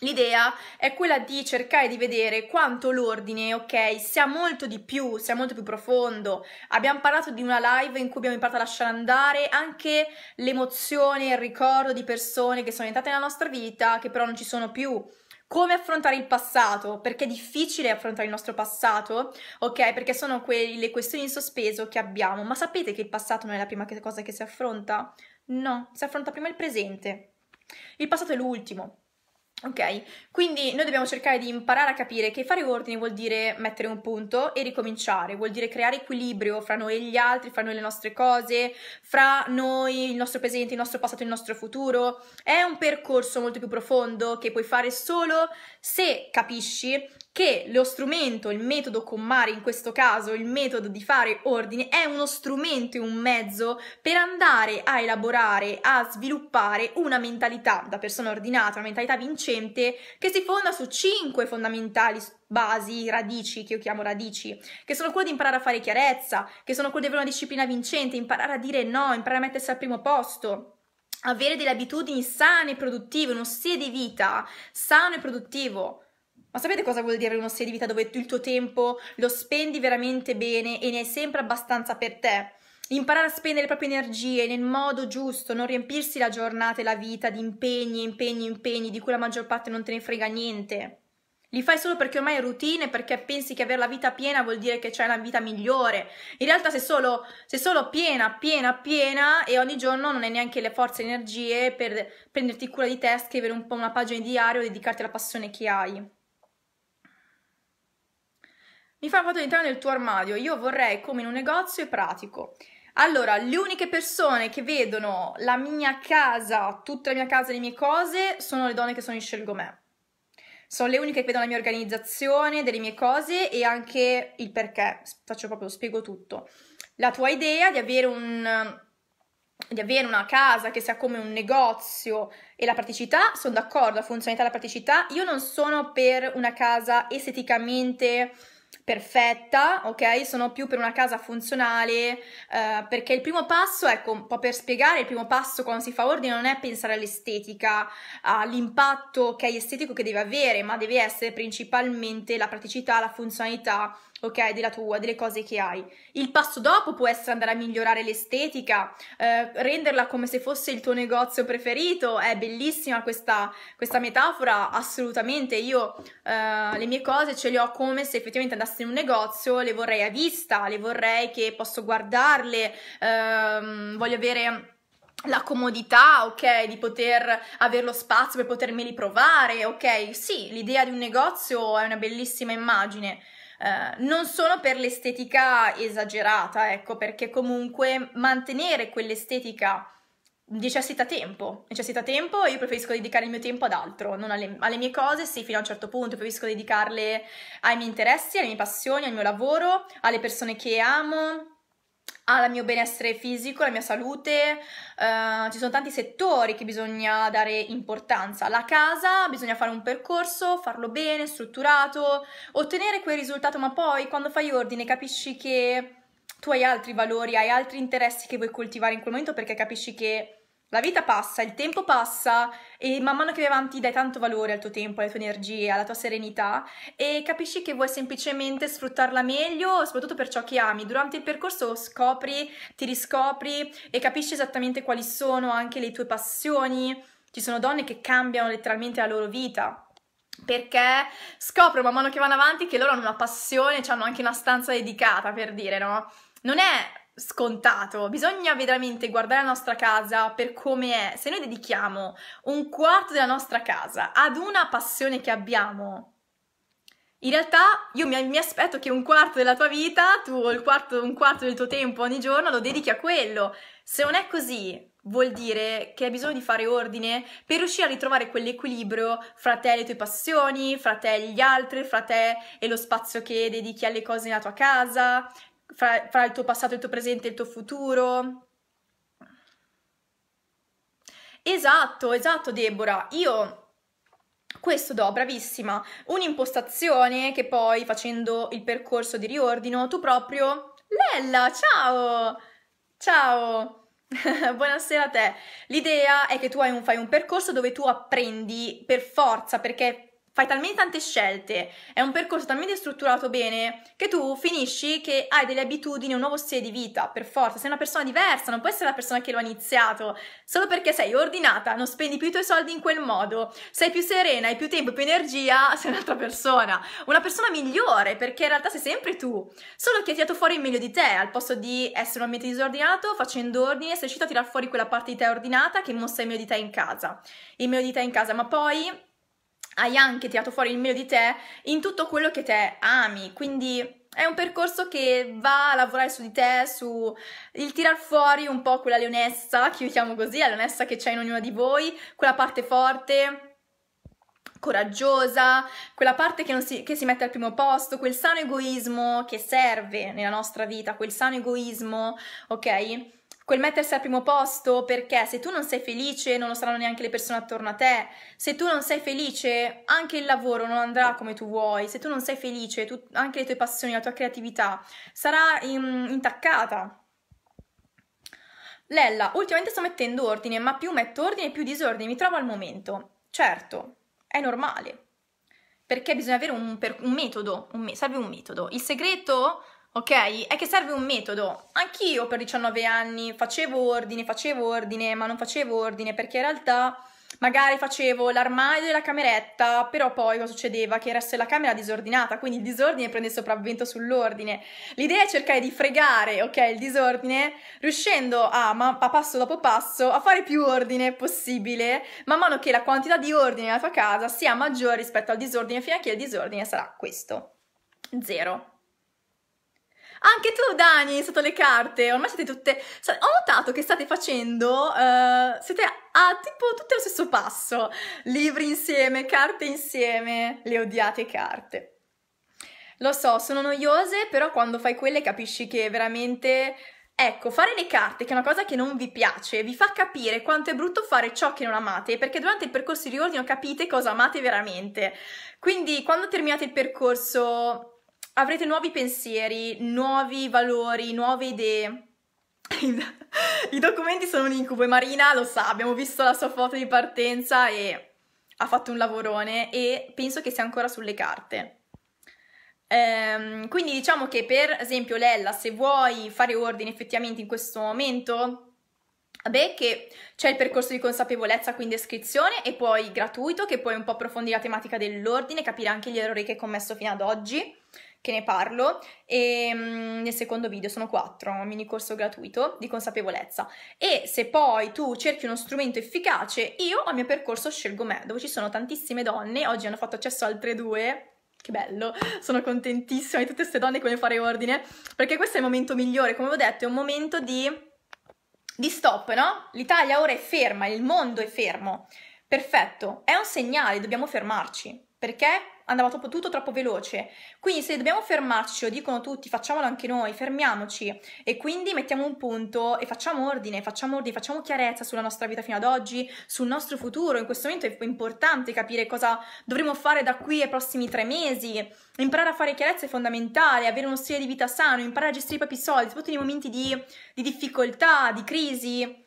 L'idea è quella di cercare di vedere quanto l'ordine, ok, sia molto di più, sia molto più profondo. Abbiamo parlato di una live in cui abbiamo imparato a lasciare andare anche l'emozione, il ricordo di persone che sono entrate nella nostra vita, che però non ci sono più. Come affrontare il passato? Perché è difficile affrontare il nostro passato, ok? Perché sono quelle questioni in sospeso che abbiamo. Ma sapete che il passato non è la prima cosa che si affronta? No, si affronta prima il presente. Il passato è l'ultimo. Ok, quindi noi dobbiamo cercare di imparare a capire che fare ordine vuol dire mettere un punto e ricominciare, vuol dire creare equilibrio fra noi e gli altri, fra noi e le nostre cose, fra noi, il nostro presente, il nostro passato e il nostro futuro. È un percorso molto più profondo che puoi fare solo se capisci che lo strumento, il metodo con Commare in questo caso, il metodo di fare ordine, è uno strumento e un mezzo per andare a elaborare, a sviluppare una mentalità da persona ordinata, una mentalità vincente che si fonda su cinque fondamentali basi, radici, che io chiamo radici, che sono quelle di imparare a fare chiarezza, che sono quelle di avere una disciplina vincente, imparare a dire no, imparare a mettersi al primo posto avere delle abitudini sane e produttive, uno stile di vita sano e produttivo, ma sapete cosa vuol dire uno stile di vita dove il tuo tempo lo spendi veramente bene e ne hai sempre abbastanza per te? Imparare a spendere le proprie energie nel modo giusto, non riempirsi la giornata e la vita di impegni, impegni, impegni di cui la maggior parte non te ne frega niente. Li fai solo perché ormai è routine, perché pensi che avere la vita piena vuol dire che c'è una vita migliore. In realtà sei solo, sei solo piena, piena, piena e ogni giorno non hai neanche le forze e energie per prenderti cura di te, scrivere un po' una pagina di diario o dedicarti alla passione che hai mi fai foto di te nel tuo armadio, io vorrei come in un negozio e pratico. Allora, le uniche persone che vedono la mia casa, tutta la mia casa e le mie cose, sono le donne che sono in Scelgo Me. Sono le uniche che vedono la mia organizzazione, delle mie cose e anche il perché. Faccio proprio, spiego tutto. La tua idea di avere un, di avere una casa che sia come un negozio e la praticità, sono d'accordo, la funzionalità e la praticità. Io non sono per una casa esteticamente perfetta, ok? Sono più per una casa funzionale, eh, perché il primo passo, ecco, un po' per spiegare, il primo passo quando si fa ordine non è pensare all'estetica, all'impatto, che ok, estetico che deve avere, ma deve essere principalmente la praticità, la funzionalità, ok, della tua, delle cose che hai. Il passo dopo può essere andare a migliorare l'estetica, eh, renderla come se fosse il tuo negozio preferito, è bellissima questa, questa metafora, assolutamente, io eh, le mie cose ce le ho come se effettivamente andassi comprarle in un negozio le vorrei a vista, le vorrei che posso guardarle, ehm, voglio avere la comodità, ok, di poter avere lo spazio per potermi riprovare, ok, sì, l'idea di un negozio è una bellissima immagine. Eh, non solo per l'estetica esagerata, ecco, perché comunque mantenere quell'estetica necessita tempo, necessita tempo e io preferisco dedicare il mio tempo ad altro, non alle, alle, mie cose, sì, fino a un certo punto preferisco dedicarle ai miei interessi, alle mie passioni, al mio lavoro, alle persone che amo, al mio benessere fisico, alla mia salute, uh, ci sono tanti settori che bisogna dare importanza, alla casa bisogna fare un percorso, farlo bene, strutturato, ottenere quel risultato, ma poi quando fai ordine capisci che tu hai altri valori, hai altri interessi che vuoi coltivare in quel momento perché capisci che la vita passa, il tempo passa e man mano che vai avanti dai tanto valore al tuo tempo, alle tue energie, alla tua serenità e capisci che vuoi semplicemente sfruttarla meglio, soprattutto per ciò che ami. Durante il percorso scopri, ti riscopri e capisci esattamente quali sono anche le tue passioni. Ci sono donne che cambiano letteralmente la loro vita, perché scoprono man mano che vanno avanti che loro hanno una passione, cioè hanno anche una stanza dedicata per dire, no? non è scontato, bisogna veramente guardare la nostra casa per come è. Se noi dedichiamo un quarto della nostra casa ad una passione che abbiamo, in realtà io mi, mi aspetto che un quarto della tua vita, tu quarto, un quarto del tuo tempo ogni giorno lo dedichi a quello. Se non è così, vuol dire che hai bisogno di fare ordine per riuscire a ritrovare quell'equilibrio fra te e le tue passioni, fra te e gli altri, fra te e lo spazio che dedichi alle cose nella tua casa, fra, fra il tuo passato, il tuo presente e il tuo futuro. Esatto, esatto Deborah, io questo do, bravissima, un'impostazione che poi facendo il percorso di riordino tu proprio... Lella, ciao! Ciao! [LAUGHS] Buonasera a te. L'idea è che tu un, fai un percorso dove tu apprendi per forza, perché fai talmente tante scelte, è un percorso talmente strutturato bene che tu finisci che hai delle abitudini, un nuovo stile di vita, per forza, sei una persona diversa, non puoi essere la persona che lo ha iniziato, solo perché sei ordinata, non spendi più i tuoi soldi in quel modo, sei più serena, hai più tempo, più energia, [LAUGHS] sei un'altra persona, una persona migliore, perché in realtà sei sempre tu, solo che hai tirato fuori il meglio di te, al posto di essere un ambiente disordinato, facendo ordine, sei riuscito a tirar fuori quella parte di te ordinata che mostra il meglio di te in casa, il meglio di te in casa, ma poi hai anche tirato fuori il meglio di te in tutto quello che te ami, quindi è un percorso che va a lavorare su di te, su il tirar fuori un po' quella leonessa, che io chiamo così, la leonessa che c'è in ognuno di voi, quella parte forte, coraggiosa, quella parte che si, che si mette al primo posto, quel sano egoismo che serve nella nostra vita, quel sano egoismo, ok? quel mettersi al primo posto perché se tu non sei felice non lo saranno neanche le persone attorno a te, se tu non sei felice anche il lavoro non andrà come tu vuoi, se tu non sei felice tu, anche le tue passioni, la tua creatività sarà in, intaccata. Lella, ultimamente sto mettendo ordine, ma più metto ordine più disordine mi trovo al momento. Certo, è normale, perché bisogna avere un, un metodo, un, serve un metodo. Il segreto ok? È che serve un metodo. Anch'io per 19 anni facevo ordine, facevo ordine, ma non facevo ordine perché in realtà magari facevo l'armadio e la cameretta, però poi cosa succedeva? Che il resto della camera disordinata, quindi il disordine prende il sopravvento sull'ordine. L'idea è cercare di fregare, ok, il disordine, riuscendo a, ma, a passo dopo passo a fare più ordine possibile, man mano che la quantità di ordine nella tua casa sia maggiore rispetto al disordine, fino a che il disordine sarà questo. Zero. Anche tu, Dani, sotto le carte. Ormai siete tutte... Ho notato che state facendo... Uh, siete a tipo tutto lo stesso passo. Libri insieme, carte insieme. Le odiate carte. Lo so, sono noiose, però quando fai quelle capisci che veramente... Ecco, fare le carte, che è una cosa che non vi piace, vi fa capire quanto è brutto fare ciò che non amate, perché durante il percorso di riordino capite cosa amate veramente. Quindi quando terminate il percorso avrete nuovi pensieri, nuovi valori, nuove idee. [LAUGHS] I documenti sono un incubo e Marina lo sa, abbiamo visto la sua foto di partenza e ha fatto un lavorone e penso che sia ancora sulle carte. Ehm, quindi diciamo che per esempio Lella, se vuoi fare ordine effettivamente in questo momento, beh che c'è il percorso di consapevolezza qui in descrizione e poi gratuito che puoi un po' approfondire la tematica dell'ordine, capire anche gli errori che hai commesso fino ad oggi che ne parlo e mm, nel secondo video sono quattro, un mini corso gratuito di consapevolezza. E se poi tu cerchi uno strumento efficace, io al mio percorso scelgo me, dove ci sono tantissime donne, oggi hanno fatto accesso altre due, che bello, sono contentissima di tutte queste donne come fare ordine, perché questo è il momento migliore, come ho detto, è un momento di, di stop, no? L'Italia ora è ferma, il mondo è fermo, perfetto, è un segnale, dobbiamo fermarci, perché andava troppo, tutto troppo veloce. Quindi se dobbiamo fermarci, lo dicono tutti, facciamolo anche noi, fermiamoci e quindi mettiamo un punto e facciamo ordine, facciamo ordine, facciamo chiarezza sulla nostra vita fino ad oggi, sul nostro futuro. In questo momento è importante capire cosa dovremo fare da qui ai prossimi tre mesi. Imparare a fare chiarezza è fondamentale, avere uno stile di vita sano, imparare a gestire i propri soldi, soprattutto nei momenti di, di difficoltà, di crisi.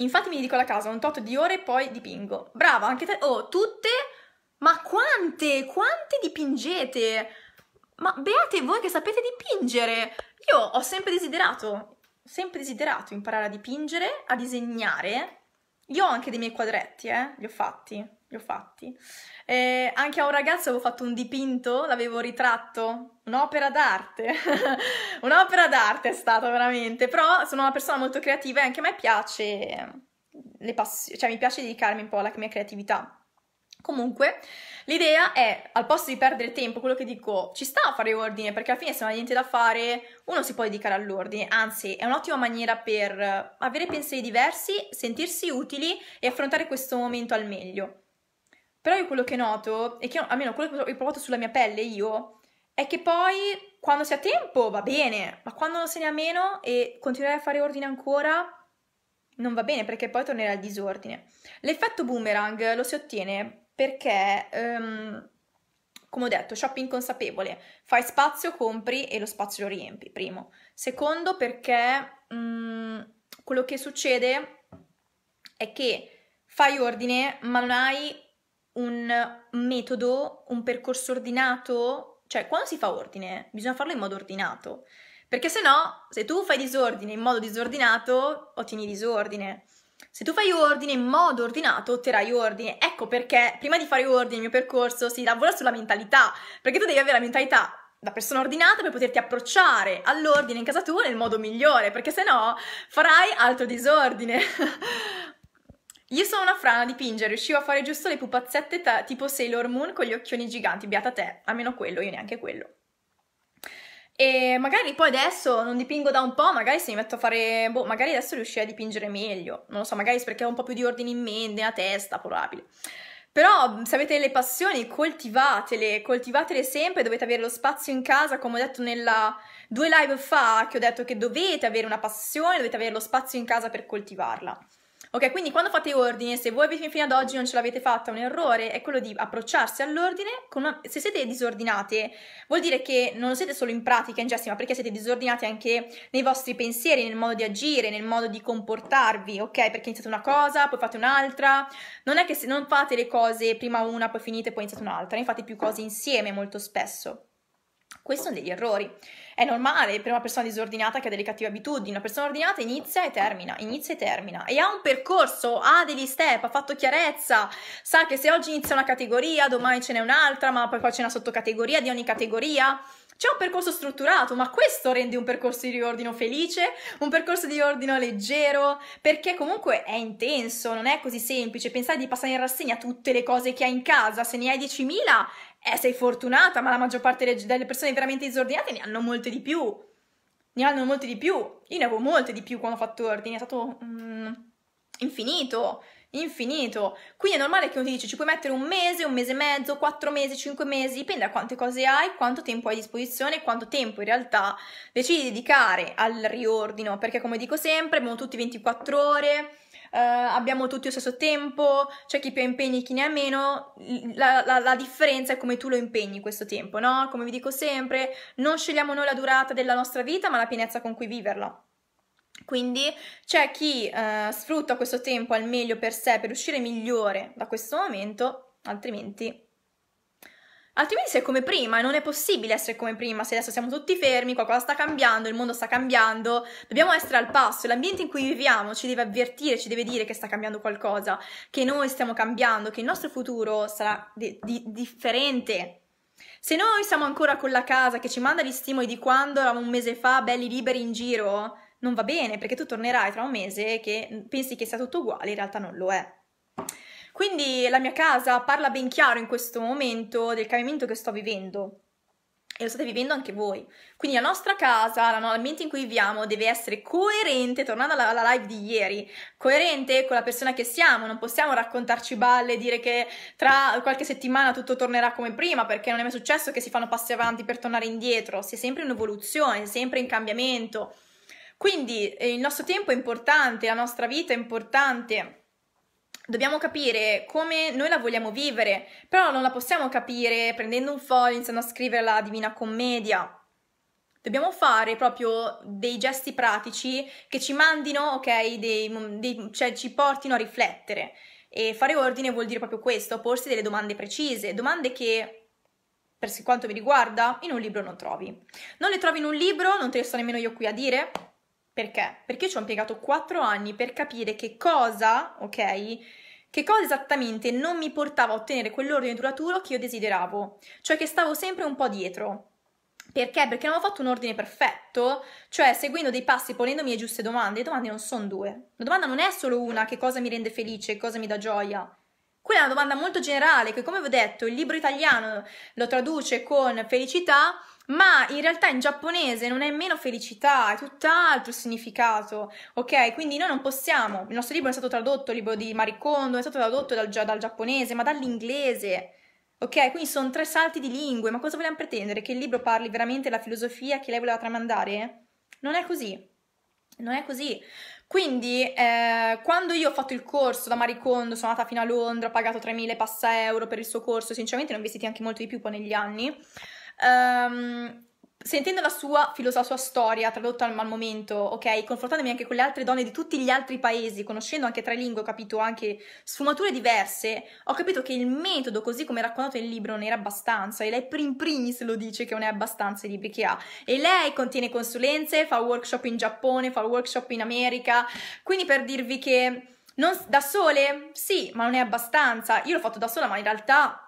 Infatti mi dico la casa un tot di ore e poi dipingo. Brava, anche te. Oh, tutte ma quante, quante dipingete? Ma beate voi che sapete dipingere! Io ho sempre desiderato, sempre desiderato imparare a dipingere, a disegnare. Io ho anche dei miei quadretti, eh, li ho fatti, li ho fatti. Eh, anche a un ragazzo avevo fatto un dipinto, l'avevo ritratto, un'opera d'arte, [LAUGHS] un'opera d'arte è stata veramente, però sono una persona molto creativa e anche a me piace, le pass- cioè mi piace dedicarmi un po' alla mia creatività. Comunque, l'idea è, al posto di perdere tempo, quello che dico, ci sta a fare ordine, perché alla fine se non hai niente da fare, uno si può dedicare all'ordine, anzi è un'ottima maniera per avere pensieri diversi, sentirsi utili e affrontare questo momento al meglio. Però io quello che noto, e che almeno quello che ho provato sulla mia pelle io, è che poi quando si ha tempo va bene, ma quando non se ne ha meno e continuare a fare ordine ancora, non va bene perché poi tornerà al disordine. L'effetto boomerang lo si ottiene perché, um, come ho detto, shopping consapevole, fai spazio, compri e lo spazio lo riempi, primo. Secondo, perché um, quello che succede è che fai ordine, ma non hai un metodo, un percorso ordinato, cioè quando si fa ordine bisogna farlo in modo ordinato, perché se no, se tu fai disordine in modo disordinato, ottieni disordine. Se tu fai ordine in modo ordinato otterrai ordine. Ecco perché prima di fare ordine il mio percorso si lavora sulla mentalità, perché tu devi avere la mentalità da persona ordinata per poterti approcciare all'ordine in casa tua nel modo migliore, perché se no farai altro disordine. [LAUGHS] Io sono una frana a dipingere, riuscivo a fare giusto le pupazzette ta- tipo Sailor Moon con gli occhioni giganti, beata te, almeno quello, io neanche quello. E magari poi adesso non dipingo da un po', magari se mi metto a fare... Boh, magari adesso riuscirei a dipingere meglio. Non lo so, magari perché ho un po' più di ordine in mente, a testa, probabile. Però se avete le passioni, coltivatele, coltivatele sempre, dovete avere lo spazio in casa, come ho detto nella due live fa, che ho detto che dovete avere una passione, dovete avere lo spazio in casa per coltivarla. Ok, quindi quando fate ordine, se voi fino ad oggi non ce l'avete fatta, un errore è quello di approcciarsi all'ordine. Una... Se siete disordinate, vuol dire che non siete solo in pratica, in gesti, ma perché siete disordinate anche nei vostri pensieri, nel modo di agire, nel modo di comportarvi, ok? Perché iniziate una cosa, poi fate un'altra. Non è che se non fate le cose prima una, poi finite, poi iniziate un'altra, ne fate più cose insieme molto spesso. Questi sono degli errori. È normale per una persona disordinata che ha delle cattive abitudini. Una persona ordinata inizia e termina, inizia e termina. E ha un percorso, ha degli step, ha fatto chiarezza. Sa che se oggi inizia una categoria, domani ce n'è un'altra, ma poi, poi c'è una sottocategoria di ogni categoria. C'è un percorso strutturato, ma questo rende un percorso di riordino felice, un percorso di riordino leggero, perché comunque è intenso, non è così semplice. Pensare di passare in rassegna tutte le cose che hai in casa, se ne hai 10.000 eh, sei fortunata, ma la maggior parte delle persone veramente disordinate ne hanno molte di più. Ne hanno molte di più. Io ne avevo molte di più quando ho fatto ordine, è stato mm, infinito, infinito. Quindi è normale che uno ti dice ci puoi mettere un mese, un mese e mezzo, quattro mesi, cinque mesi, dipende da quante cose hai, quanto tempo hai a disposizione, e quanto tempo in realtà decidi di dedicare al riordino, perché come dico sempre, abbiamo tutti 24 ore eh, abbiamo tutti lo stesso tempo, c'è chi più ha impegni e chi ne ha meno, la, la, la, differenza è come tu lo impegni questo tempo, no? Come vi dico sempre, non scegliamo noi la durata della nostra vita, ma la pienezza con cui viverla. Quindi c'è chi eh, sfrutta questo tempo al meglio per sé, per uscire migliore da questo momento, altrimenti Altrimenti sei come prima, e non è possibile essere come prima, se adesso siamo tutti fermi, qualcosa sta cambiando, il mondo sta cambiando, dobbiamo essere al passo, l'ambiente in cui viviamo ci deve avvertire, ci deve dire che sta cambiando qualcosa, che noi stiamo cambiando, che il nostro futuro sarà di- di- differente. Se noi siamo ancora con la casa che ci manda gli stimoli di quando eravamo un mese fa belli liberi in giro, non va bene perché tu tornerai tra un mese che pensi che sia tutto uguale, in realtà non lo è. Quindi la mia casa parla ben chiaro in questo momento del cambiamento che sto vivendo e lo state vivendo anche voi. Quindi la nostra casa, l'ambiente in cui viviamo deve essere coerente, tornando alla, alla, live di ieri, coerente con la persona che siamo, non possiamo raccontarci balle e dire che tra qualche settimana tutto tornerà come prima, perché non è mai successo che si fanno passi avanti per tornare indietro, si è sempre in evoluzione, sempre in cambiamento. Quindi eh, il nostro tempo è importante, la nostra vita è importante dobbiamo capire come noi la vogliamo vivere, però non la possiamo capire prendendo un foglio, iniziando a scrivere la Divina Commedia. Dobbiamo fare proprio dei gesti pratici che ci mandino, ok, dei, dei, cioè ci portino a riflettere. E fare ordine vuol dire proprio questo, porsi delle domande precise, domande che, per quanto mi riguarda, in un libro non trovi. Non le trovi in un libro, non te le sto nemmeno io qui a dire, perché? Perché ci ho impiegato quattro anni per capire che cosa, ok? Che cosa esattamente non mi portava a ottenere quell'ordine duraturo che io desideravo, cioè che stavo sempre un po' dietro. Perché? Perché non ho fatto un ordine perfetto, cioè seguendo dei passi, ponendomi le giuste domande. Le domande non sono due. La domanda non è solo una, che cosa mi rende felice, cosa mi dà gioia. Quella è una domanda molto generale che, come vi ho detto, il libro italiano lo traduce con felicità ma in realtà in giapponese non è nemmeno felicità, è tutt'altro significato, ok? Quindi noi non possiamo, il nostro libro è stato tradotto, il libro di Maricondo è stato tradotto dal, dal giapponese, ma dall'inglese, ok? Quindi sono tre salti di lingue, ma cosa vogliamo pretendere? Che il libro parli veramente la filosofia che lei voleva tramandare? Non è così, non è così. Quindi, eh, quando io ho fatto il corso da Maricondo, sono andata fino a Londra, ho pagato 3.000 passa euro per il suo corso, sinceramente ne ho investiti anche molto di più poi negli anni, Um, sentendo la sua, la sua storia tradotta al, al, momento, ok, confrontandomi anche con le altre donne di tutti gli altri paesi, conoscendo anche tre lingue, ho capito anche sfumature diverse, ho capito che il metodo, così come raccontato nel libro, non era abbastanza e lei per in primis lo dice che non è abbastanza i libri che ha. E lei contiene consulenze, fa workshop in Giappone, fa workshop in America, quindi per dirvi che non, da sole? Sì, ma non è abbastanza. Io l'ho fatto da sola, ma in realtà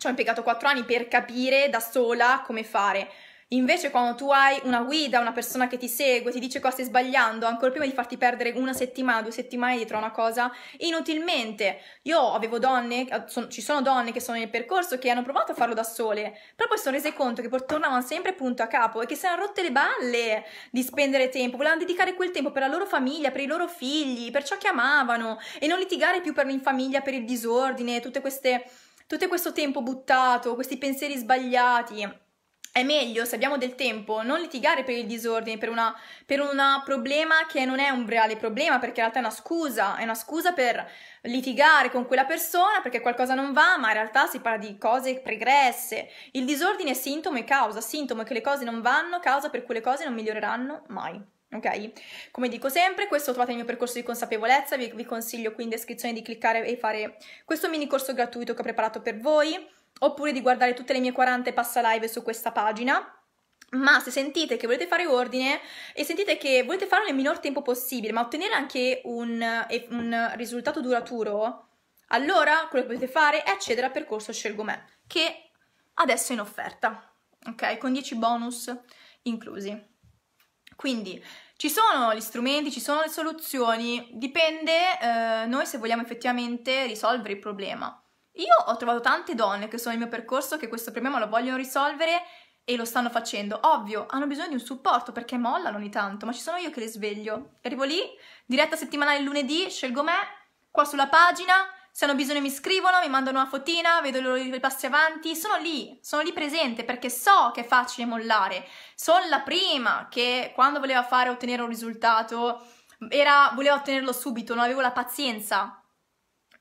ci ho impiegato 4 anni per capire da sola come fare. Invece quando tu hai una guida, una persona che ti segue, ti dice cosa stai sbagliando, ancora prima di farti perdere una settimana, due settimane dietro a una cosa, inutilmente. Io avevo donne, eh, ci sono donne che sono nel percorso che hanno provato a farlo da sole, però poi si sono rese conto che tornavano sempre punto a capo e che si erano rotte le balle di spendere tempo, volevano dedicare quel tempo per la loro famiglia, per i loro figli, per ciò che amavano e non litigare più per l'infamiglia, per il disordine, tutte queste tutto questo tempo buttato, questi pensieri sbagliati. È meglio, se abbiamo del tempo, non litigare per il disordine, per un problema che non è un reale problema, perché in realtà è una scusa, è una scusa per litigare con quella persona perché qualcosa non va, ma in realtà si parla di cose pregresse. Il disordine è sintomo e causa, sintomo è che le cose non vanno, causa per cui le cose non miglioreranno mai. Ok? Come dico sempre, questo trovate il mio percorso di consapevolezza, vi, vi consiglio qui in descrizione di cliccare e fare questo mini corso gratuito che ho preparato per voi, oppure di guardare tutte le mie 40 passa live su questa pagina. Ma se sentite che volete fare ordine e sentite che volete farlo nel minor tempo possibile, ma ottenere anche un, un risultato duraturo, allora quello che potete fare è accedere al percorso Scelgo Me, che adesso è in offerta, ok? Con 10 bonus inclusi. Quindi ci sono gli strumenti, ci sono le soluzioni, dipende eh, noi se vogliamo effettivamente risolvere il problema. Io ho trovato tante donne che sono nel mio percorso che questo problema lo vogliono risolvere e lo stanno facendo. Ovvio, hanno bisogno di un supporto perché mollano ogni tanto, ma ci sono io che le sveglio. Arrivo lì, diretta settimanale lunedì, scelgo me, qua sulla pagina, se hanno bisogno mi scrivono, mi mandano una fotina, vedo i loro passi avanti, sono lì, sono lì presente perché so che è facile mollare. Sono la prima che quando voleva fare ottenere un risultato era, voleva ottenerlo subito, non avevo la pazienza.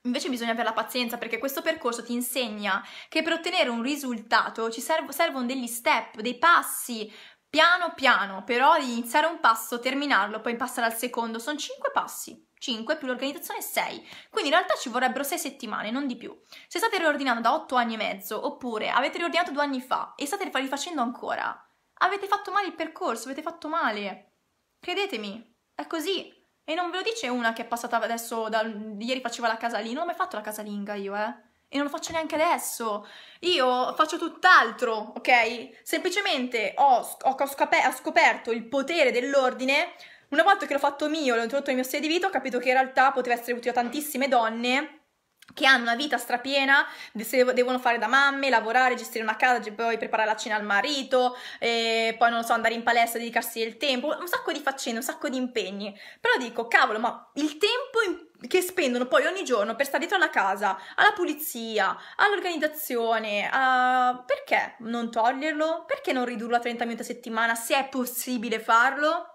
Invece bisogna avere la pazienza perché questo percorso ti insegna che per ottenere un risultato ci serv- servono degli step, dei passi, piano piano, però di iniziare un passo, terminarlo, poi passare al secondo, sono cinque passi. 5 più l'organizzazione 6, quindi in realtà ci vorrebbero 6 settimane, non di più. Se state riordinando da 8 anni e mezzo, oppure avete riordinato due anni fa e state rifacendo ancora, avete fatto male il percorso, avete fatto male. Credetemi, è così. E non ve lo dice una che è passata adesso, da, ieri faceva la casalinga, non ho mai fatto la casalinga io, eh. E non lo faccio neanche adesso. Io faccio tutt'altro, ok? Semplicemente ho, ho, ho scoperto il potere dell'ordine una volta che l'ho fatto mio, l'ho introdotto nel mio stile di vita, ho capito che in realtà poteva essere utile a tantissime donne che hanno una vita strapiena, devono fare da mamme, lavorare, gestire una casa, poi preparare la cena al marito, eh, poi non so, andare in palestra, dedicarsi del tempo, un sacco di faccende, un sacco di impegni. Però dico, cavolo, ma il tempo che spendono poi ogni giorno per stare dietro alla casa, alla pulizia, all'organizzazione, a... perché non toglierlo? Perché non ridurlo a 30 minuti a settimana se è possibile farlo?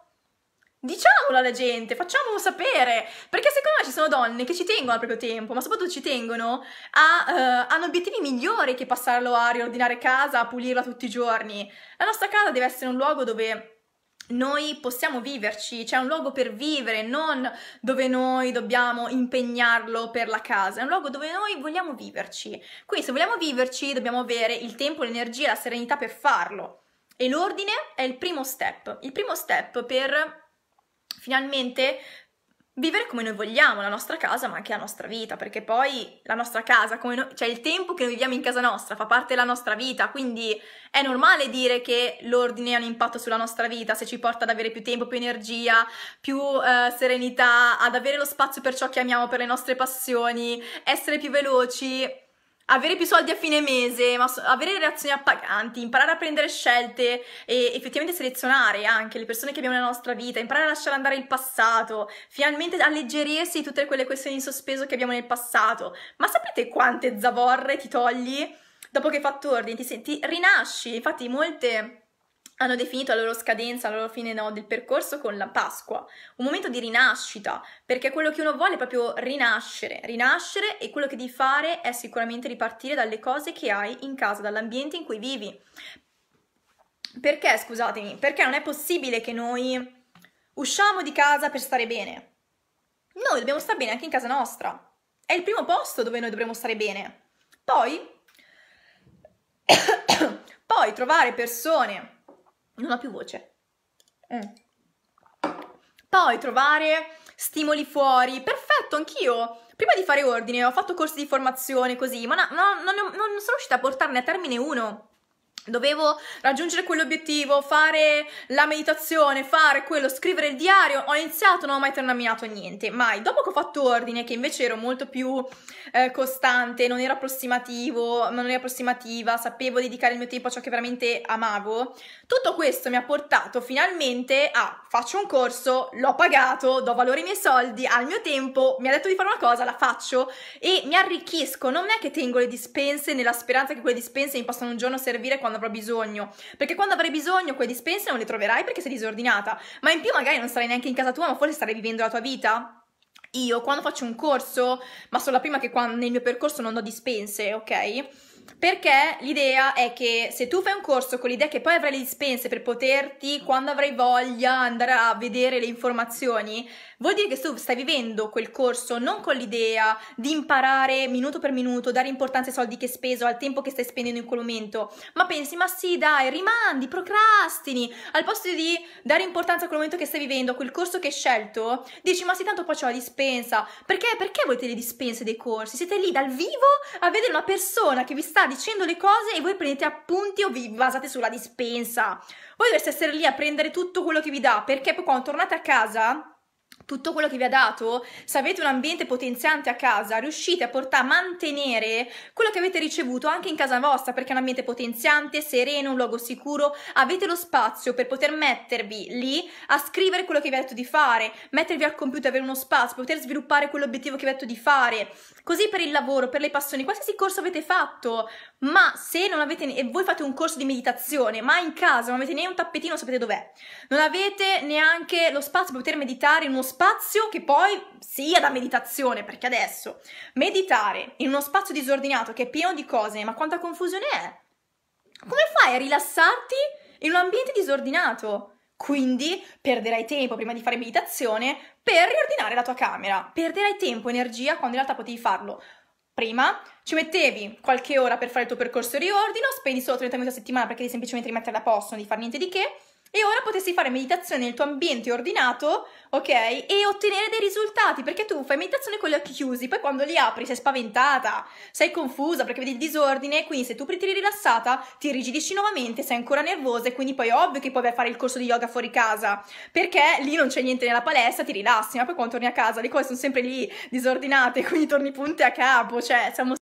Diciamolo alla gente, facciamolo sapere, perché secondo me ci sono donne che ci tengono al proprio tempo, ma soprattutto ci tengono a... Uh, hanno obiettivi migliori che passarlo a riordinare casa, a pulirla tutti i giorni. La nostra casa deve essere un luogo dove noi possiamo viverci, c'è cioè un luogo per vivere, non dove noi dobbiamo impegnarlo per la casa, è un luogo dove noi vogliamo viverci. Quindi se vogliamo viverci dobbiamo avere il tempo, l'energia, la serenità per farlo. E l'ordine è il primo step, il primo step per finalmente vivere come noi vogliamo la nostra casa, ma anche la nostra vita, perché poi la nostra casa, noi, cioè il tempo che noi viviamo in casa nostra, fa parte della nostra vita, quindi è normale dire che l'ordine ha un impatto sulla nostra vita, se ci porta ad avere più tempo, più energia, più eh, serenità, ad avere lo spazio per ciò che amiamo, per le nostre passioni, essere più veloci, avere più soldi a fine mese, ma avere relazioni appaganti, imparare a prendere scelte e effettivamente selezionare anche le persone che abbiamo nella nostra vita, imparare a lasciare andare il passato, finalmente alleggerirsi di tutte quelle questioni in sospeso che abbiamo nel passato. Ma sapete quante zavorre ti togli dopo che hai fatto ordine? Ti, senti, rinasci, infatti molte hanno definito la loro scadenza, la loro fine no, del percorso con la Pasqua, un momento di rinascita, perché quello che uno vuole è proprio rinascere, rinascere e quello che devi fare è sicuramente ripartire dalle cose che hai in casa, dall'ambiente in cui vivi. Perché, scusatemi, perché non è possibile che noi usciamo di casa per stare bene. Noi dobbiamo stare bene anche in casa nostra. È il primo posto dove noi dovremmo stare bene. Poi, [COUGHS] poi trovare persone non ho più voce. Mm. Poi trovare stimoli fuori, perfetto, anch'io. Prima di fare ordine ho fatto corsi di formazione così, ma no, no, no, non sono riuscita a portarne a termine uno. Dovevo raggiungere quell'obiettivo, fare la meditazione, fare quello, scrivere il diario. Ho iniziato, non ho mai terminato niente, mai. Dopo che ho fatto ordine, che invece ero molto più eh, costante, non ero approssimativo, non ero approssimativa, sapevo dedicare il mio tempo a ciò che veramente amavo. Tutto questo mi ha portato finalmente a faccio un corso, l'ho pagato, do valore ai miei soldi, al mio tempo, mi ha detto di fare una cosa, la faccio e mi arricchisco. Non è che tengo le dispense nella speranza che quelle dispense mi possano un giorno servire quando quando avrò bisogno, perché quando avrai bisogno quelle dispense non le troverai perché sei disordinata, ma in più magari non sarai neanche in casa tua, ma forse starai vivendo la tua vita. Io quando faccio un corso, ma sono la prima che quando, nel mio percorso non do dispense, ok? Perché l'idea è che se tu fai un corso con l'idea che poi avrai le dispense per poterti, quando avrai voglia, andare a vedere le informazioni, Vuol dire che tu stai vivendo quel corso non con l'idea di imparare minuto per minuto, dare importanza ai soldi che hai speso, al tempo che stai spendendo in quel momento, ma pensi, ma sì, dai, rimandi, procrastini, al posto di dare importanza a quel momento che stai vivendo, a quel corso che hai scelto, dici, ma sì, tanto poi c'ho la dispensa. Perché? Perché volete le dispense dei corsi? Siete lì dal vivo a vedere una persona che vi sta dicendo le cose e voi prendete appunti o vi basate sulla dispensa. Voi dovreste essere lì a prendere tutto quello che vi dà, perché poi quando tornate a casa tutto quello che vi ha dato, se avete un ambiente potenziante a casa, riuscite a portare a mantenere quello che avete ricevuto anche in casa vostra, perché è un ambiente potenziante, sereno, un luogo sicuro, avete lo spazio per poter mettervi lì a scrivere quello che vi ha detto di fare, mettervi al computer, avere uno spazio, poter sviluppare quell'obiettivo che vi ha detto di fare, così per il lavoro, per le passioni, qualsiasi corso avete fatto, ma se non avete, e voi fate un corso di meditazione, ma in casa non avete né un tappetino, sapete dov'è, non avete neanche lo spazio per poter meditare in uno spazio che poi sia da meditazione, perché adesso meditare in uno spazio disordinato che è pieno di cose, ma quanta confusione è? Come fai a rilassarti in un ambiente disordinato? Quindi perderai tempo prima di fare meditazione per riordinare la tua camera. Perderai tempo e energia quando in realtà potevi farlo prima. Ci mettevi qualche ora per fare il tuo percorso di riordino, spendi solo 30 minuti a settimana perché devi semplicemente rimetterla a posto, non devi fare niente di che e ora potessi fare meditazione nel tuo ambiente ordinato, ok? E ottenere dei risultati, perché tu fai meditazione con gli occhi chiusi, poi quando li apri sei spaventata, sei confusa perché vedi il disordine, quindi se tu ti rilassata ti rigidisci nuovamente, sei ancora nervosa e quindi poi è ovvio che puoi fare il corso di yoga fuori casa, perché lì non c'è niente nella palestra, ti rilassi, ma poi quando torni a casa le cose sono sempre lì disordinate, [LAUGHS] quindi torni punte a capo, cioè siamo